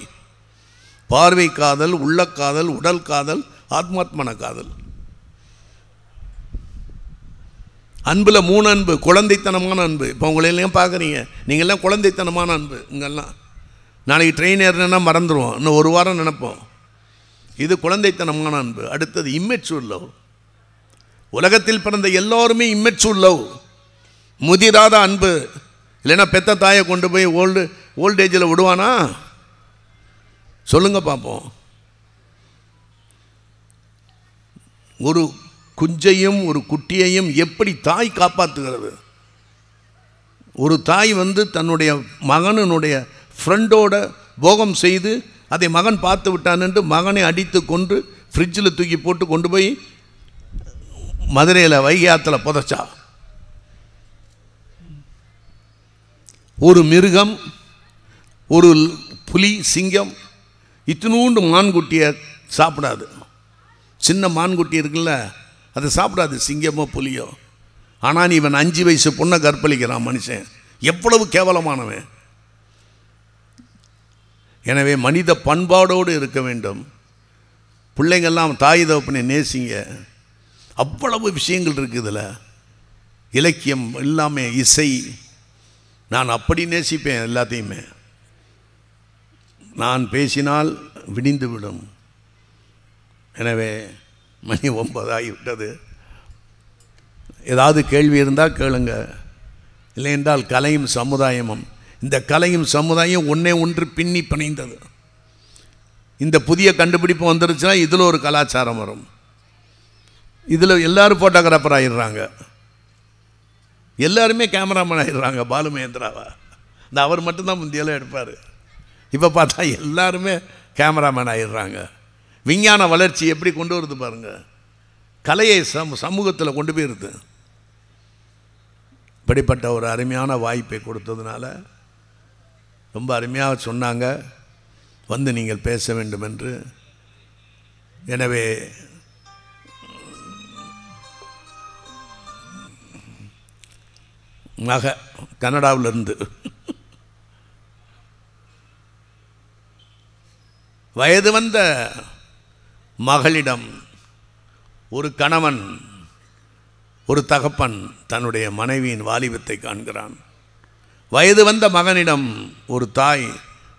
பார்வை காதல் உள்ள காதல் உடல் காதல் ஆத்மாத்மான காதல் அன்பில் மூணு அன்பு குழந்தைத்தனமான அன்பு இப்போ உங்களையெல்லாம் பார்க்குறீங்க நீங்கள்லாம் குழந்தைத்தனமான அன்பு இங்கெல்லாம் நாளைக்கு ட்ரெயின் ஏறினா மறந்துடுவோம் இன்னும் ஒரு வாரம் நினப்போம் இது குழந்தைத்தனமான அன்பு அடுத்தது இம்மெச்சூர் லவ் உலகத்தில் பிறந்த எல்லோருமே இம்மெச்சூர் லவ் முதிராத அன்பு இல்லைன்னா பெத்த தாயை கொண்டு போய் ஓல்டு ஓல்டேஜில் விடுவானா சொல்லுங்கள் பார்ப்போம் ஒரு குஞ்சையும் ஒரு குட்டியையும் எப்படி தாய் காப்பாற்றுகிறது ஒரு தாய் வந்து தன்னுடைய மகனுடைய ஃப்ரெண்டோட போகம் செய்து அதை மகன் பார்த்து விட்டான் என்று மகனை அடித்து கொண்டு ஃப்ரிட்ஜில் தூக்கி போட்டு கொண்டு போய் மதுரையில் வைகை ஆற்றுல புதைச்சா ஒரு மிருகம் ஒரு புலி சிங்கம் இத்தினூண்டு மான்குட்டியை சாப்பிடாது சின்ன மான்குட்டி இருக்குல்ல அது சாப்பிடாது சிங்கமோ புலியோ ஆனால் இவன் அஞ்சு வயசு பொண்ணை கற்பழிக்கிறான் மனுஷன் எவ்வளவு கேவலமானவன் எனவே மனித பண்பாடோடு இருக்க வேண்டும் பிள்ளைங்கள்லாம் தாய் தகப்பனை நேசிங்க அவ்வளவு விஷயங்கள் இருக்குது இதில் இலக்கியம் எல்லாமே இசை நான் அப்படி நேசிப்பேன் எல்லாத்தையுமே நான் பேசினால் விடிந்துவிடும் எனவே மணி விட்டது ஏதாவது கேள்வி இருந்தால் கேளுங்க இல்லையென்றால் கலையும் சமுதாயமும் இந்த கலையும் சமுதாயம் ஒன்றே ஒன்று பின்னி பிணைந்தது இந்த புதிய கண்டுபிடிப்பு வந்துருச்சுன்னா இதில் ஒரு கலாச்சாரம் வரும் இதில் எல்லோரும் ஃபோட்டோகிராஃபர் ஆகிடுறாங்க எல்லாருமே கேமராமேன் ஆகிடுறாங்க பாலுமேந்திராவா இந்த அவர் மட்டும்தான் முந்தியெல்லாம் எடுப்பார் இப்போ பார்த்தா எல்லாருமே கேமராமேன் ஆகிடுறாங்க விஞ்ஞான வளர்ச்சி எப்படி கொண்டு வருது பாருங்கள் கலையை சம் சமூகத்தில் கொண்டு போயிருது இப்படிப்பட்ட ஒரு அருமையான வாய்ப்பை கொடுத்ததுனால ரொம்ப அருமையாக சொன்னாங்க வந்து நீங்கள் பேச வேண்டும் என்று எனவே மக கனடாவிலிருந்து வயது வந்த மகளிடம் ஒரு கணவன் ஒரு தகப்பன் தன்னுடைய மனைவியின் வாலிபத்தை காண்கிறான் வயது வந்த மகனிடம் ஒரு தாய்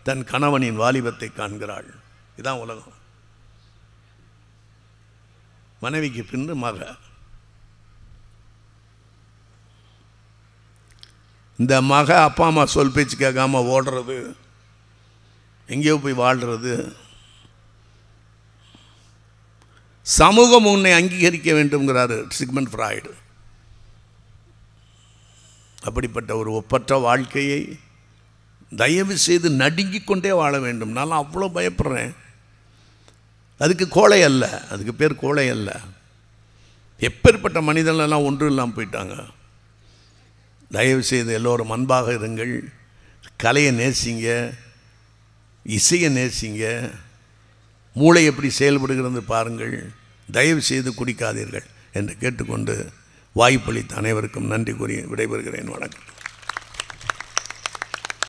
தன் கணவனின் வாலிபத்தை காண்கிறாள் இதான் உலகம் மனைவிக்கு பின்பு மக இந்த மக அப்பா அம்மா சொல் பேச்சு கேட்காம ஓடுறது எங்கேயோ போய் வாழ்கிறது சமூகம் உன்னை அங்கீகரிக்க வேண்டும்ங்கிறாரு சிக்மன் ஃப்ராய்டு அப்படிப்பட்ட ஒரு ஒப்பற்ற வாழ்க்கையை தயவு செய்து நடுங்கி கொண்டே வாழ வேண்டும் நான் அவ்வளோ பயப்படுறேன் அதுக்கு கோழை அல்ல அதுக்கு பேர் கோழை அல்ல எப்பேற்பட்ட மனிதனெல்லாம் ஒன்று இல்லாமல் போயிட்டாங்க தயவு செய்து எல்லோரும் அன்பாக இருங்கள் கலையை நேசிங்க இசையை நேசிங்க மூளை எப்படி செயல்படுகிறது பாருங்கள் தயவு செய்து குடிக்காதீர்கள் என்று கேட்டுக்கொண்டு வாய்ப்பளித்த அனைவருக்கும் நன்றி கூறி விடைபெறுகிறேன் வணக்கம்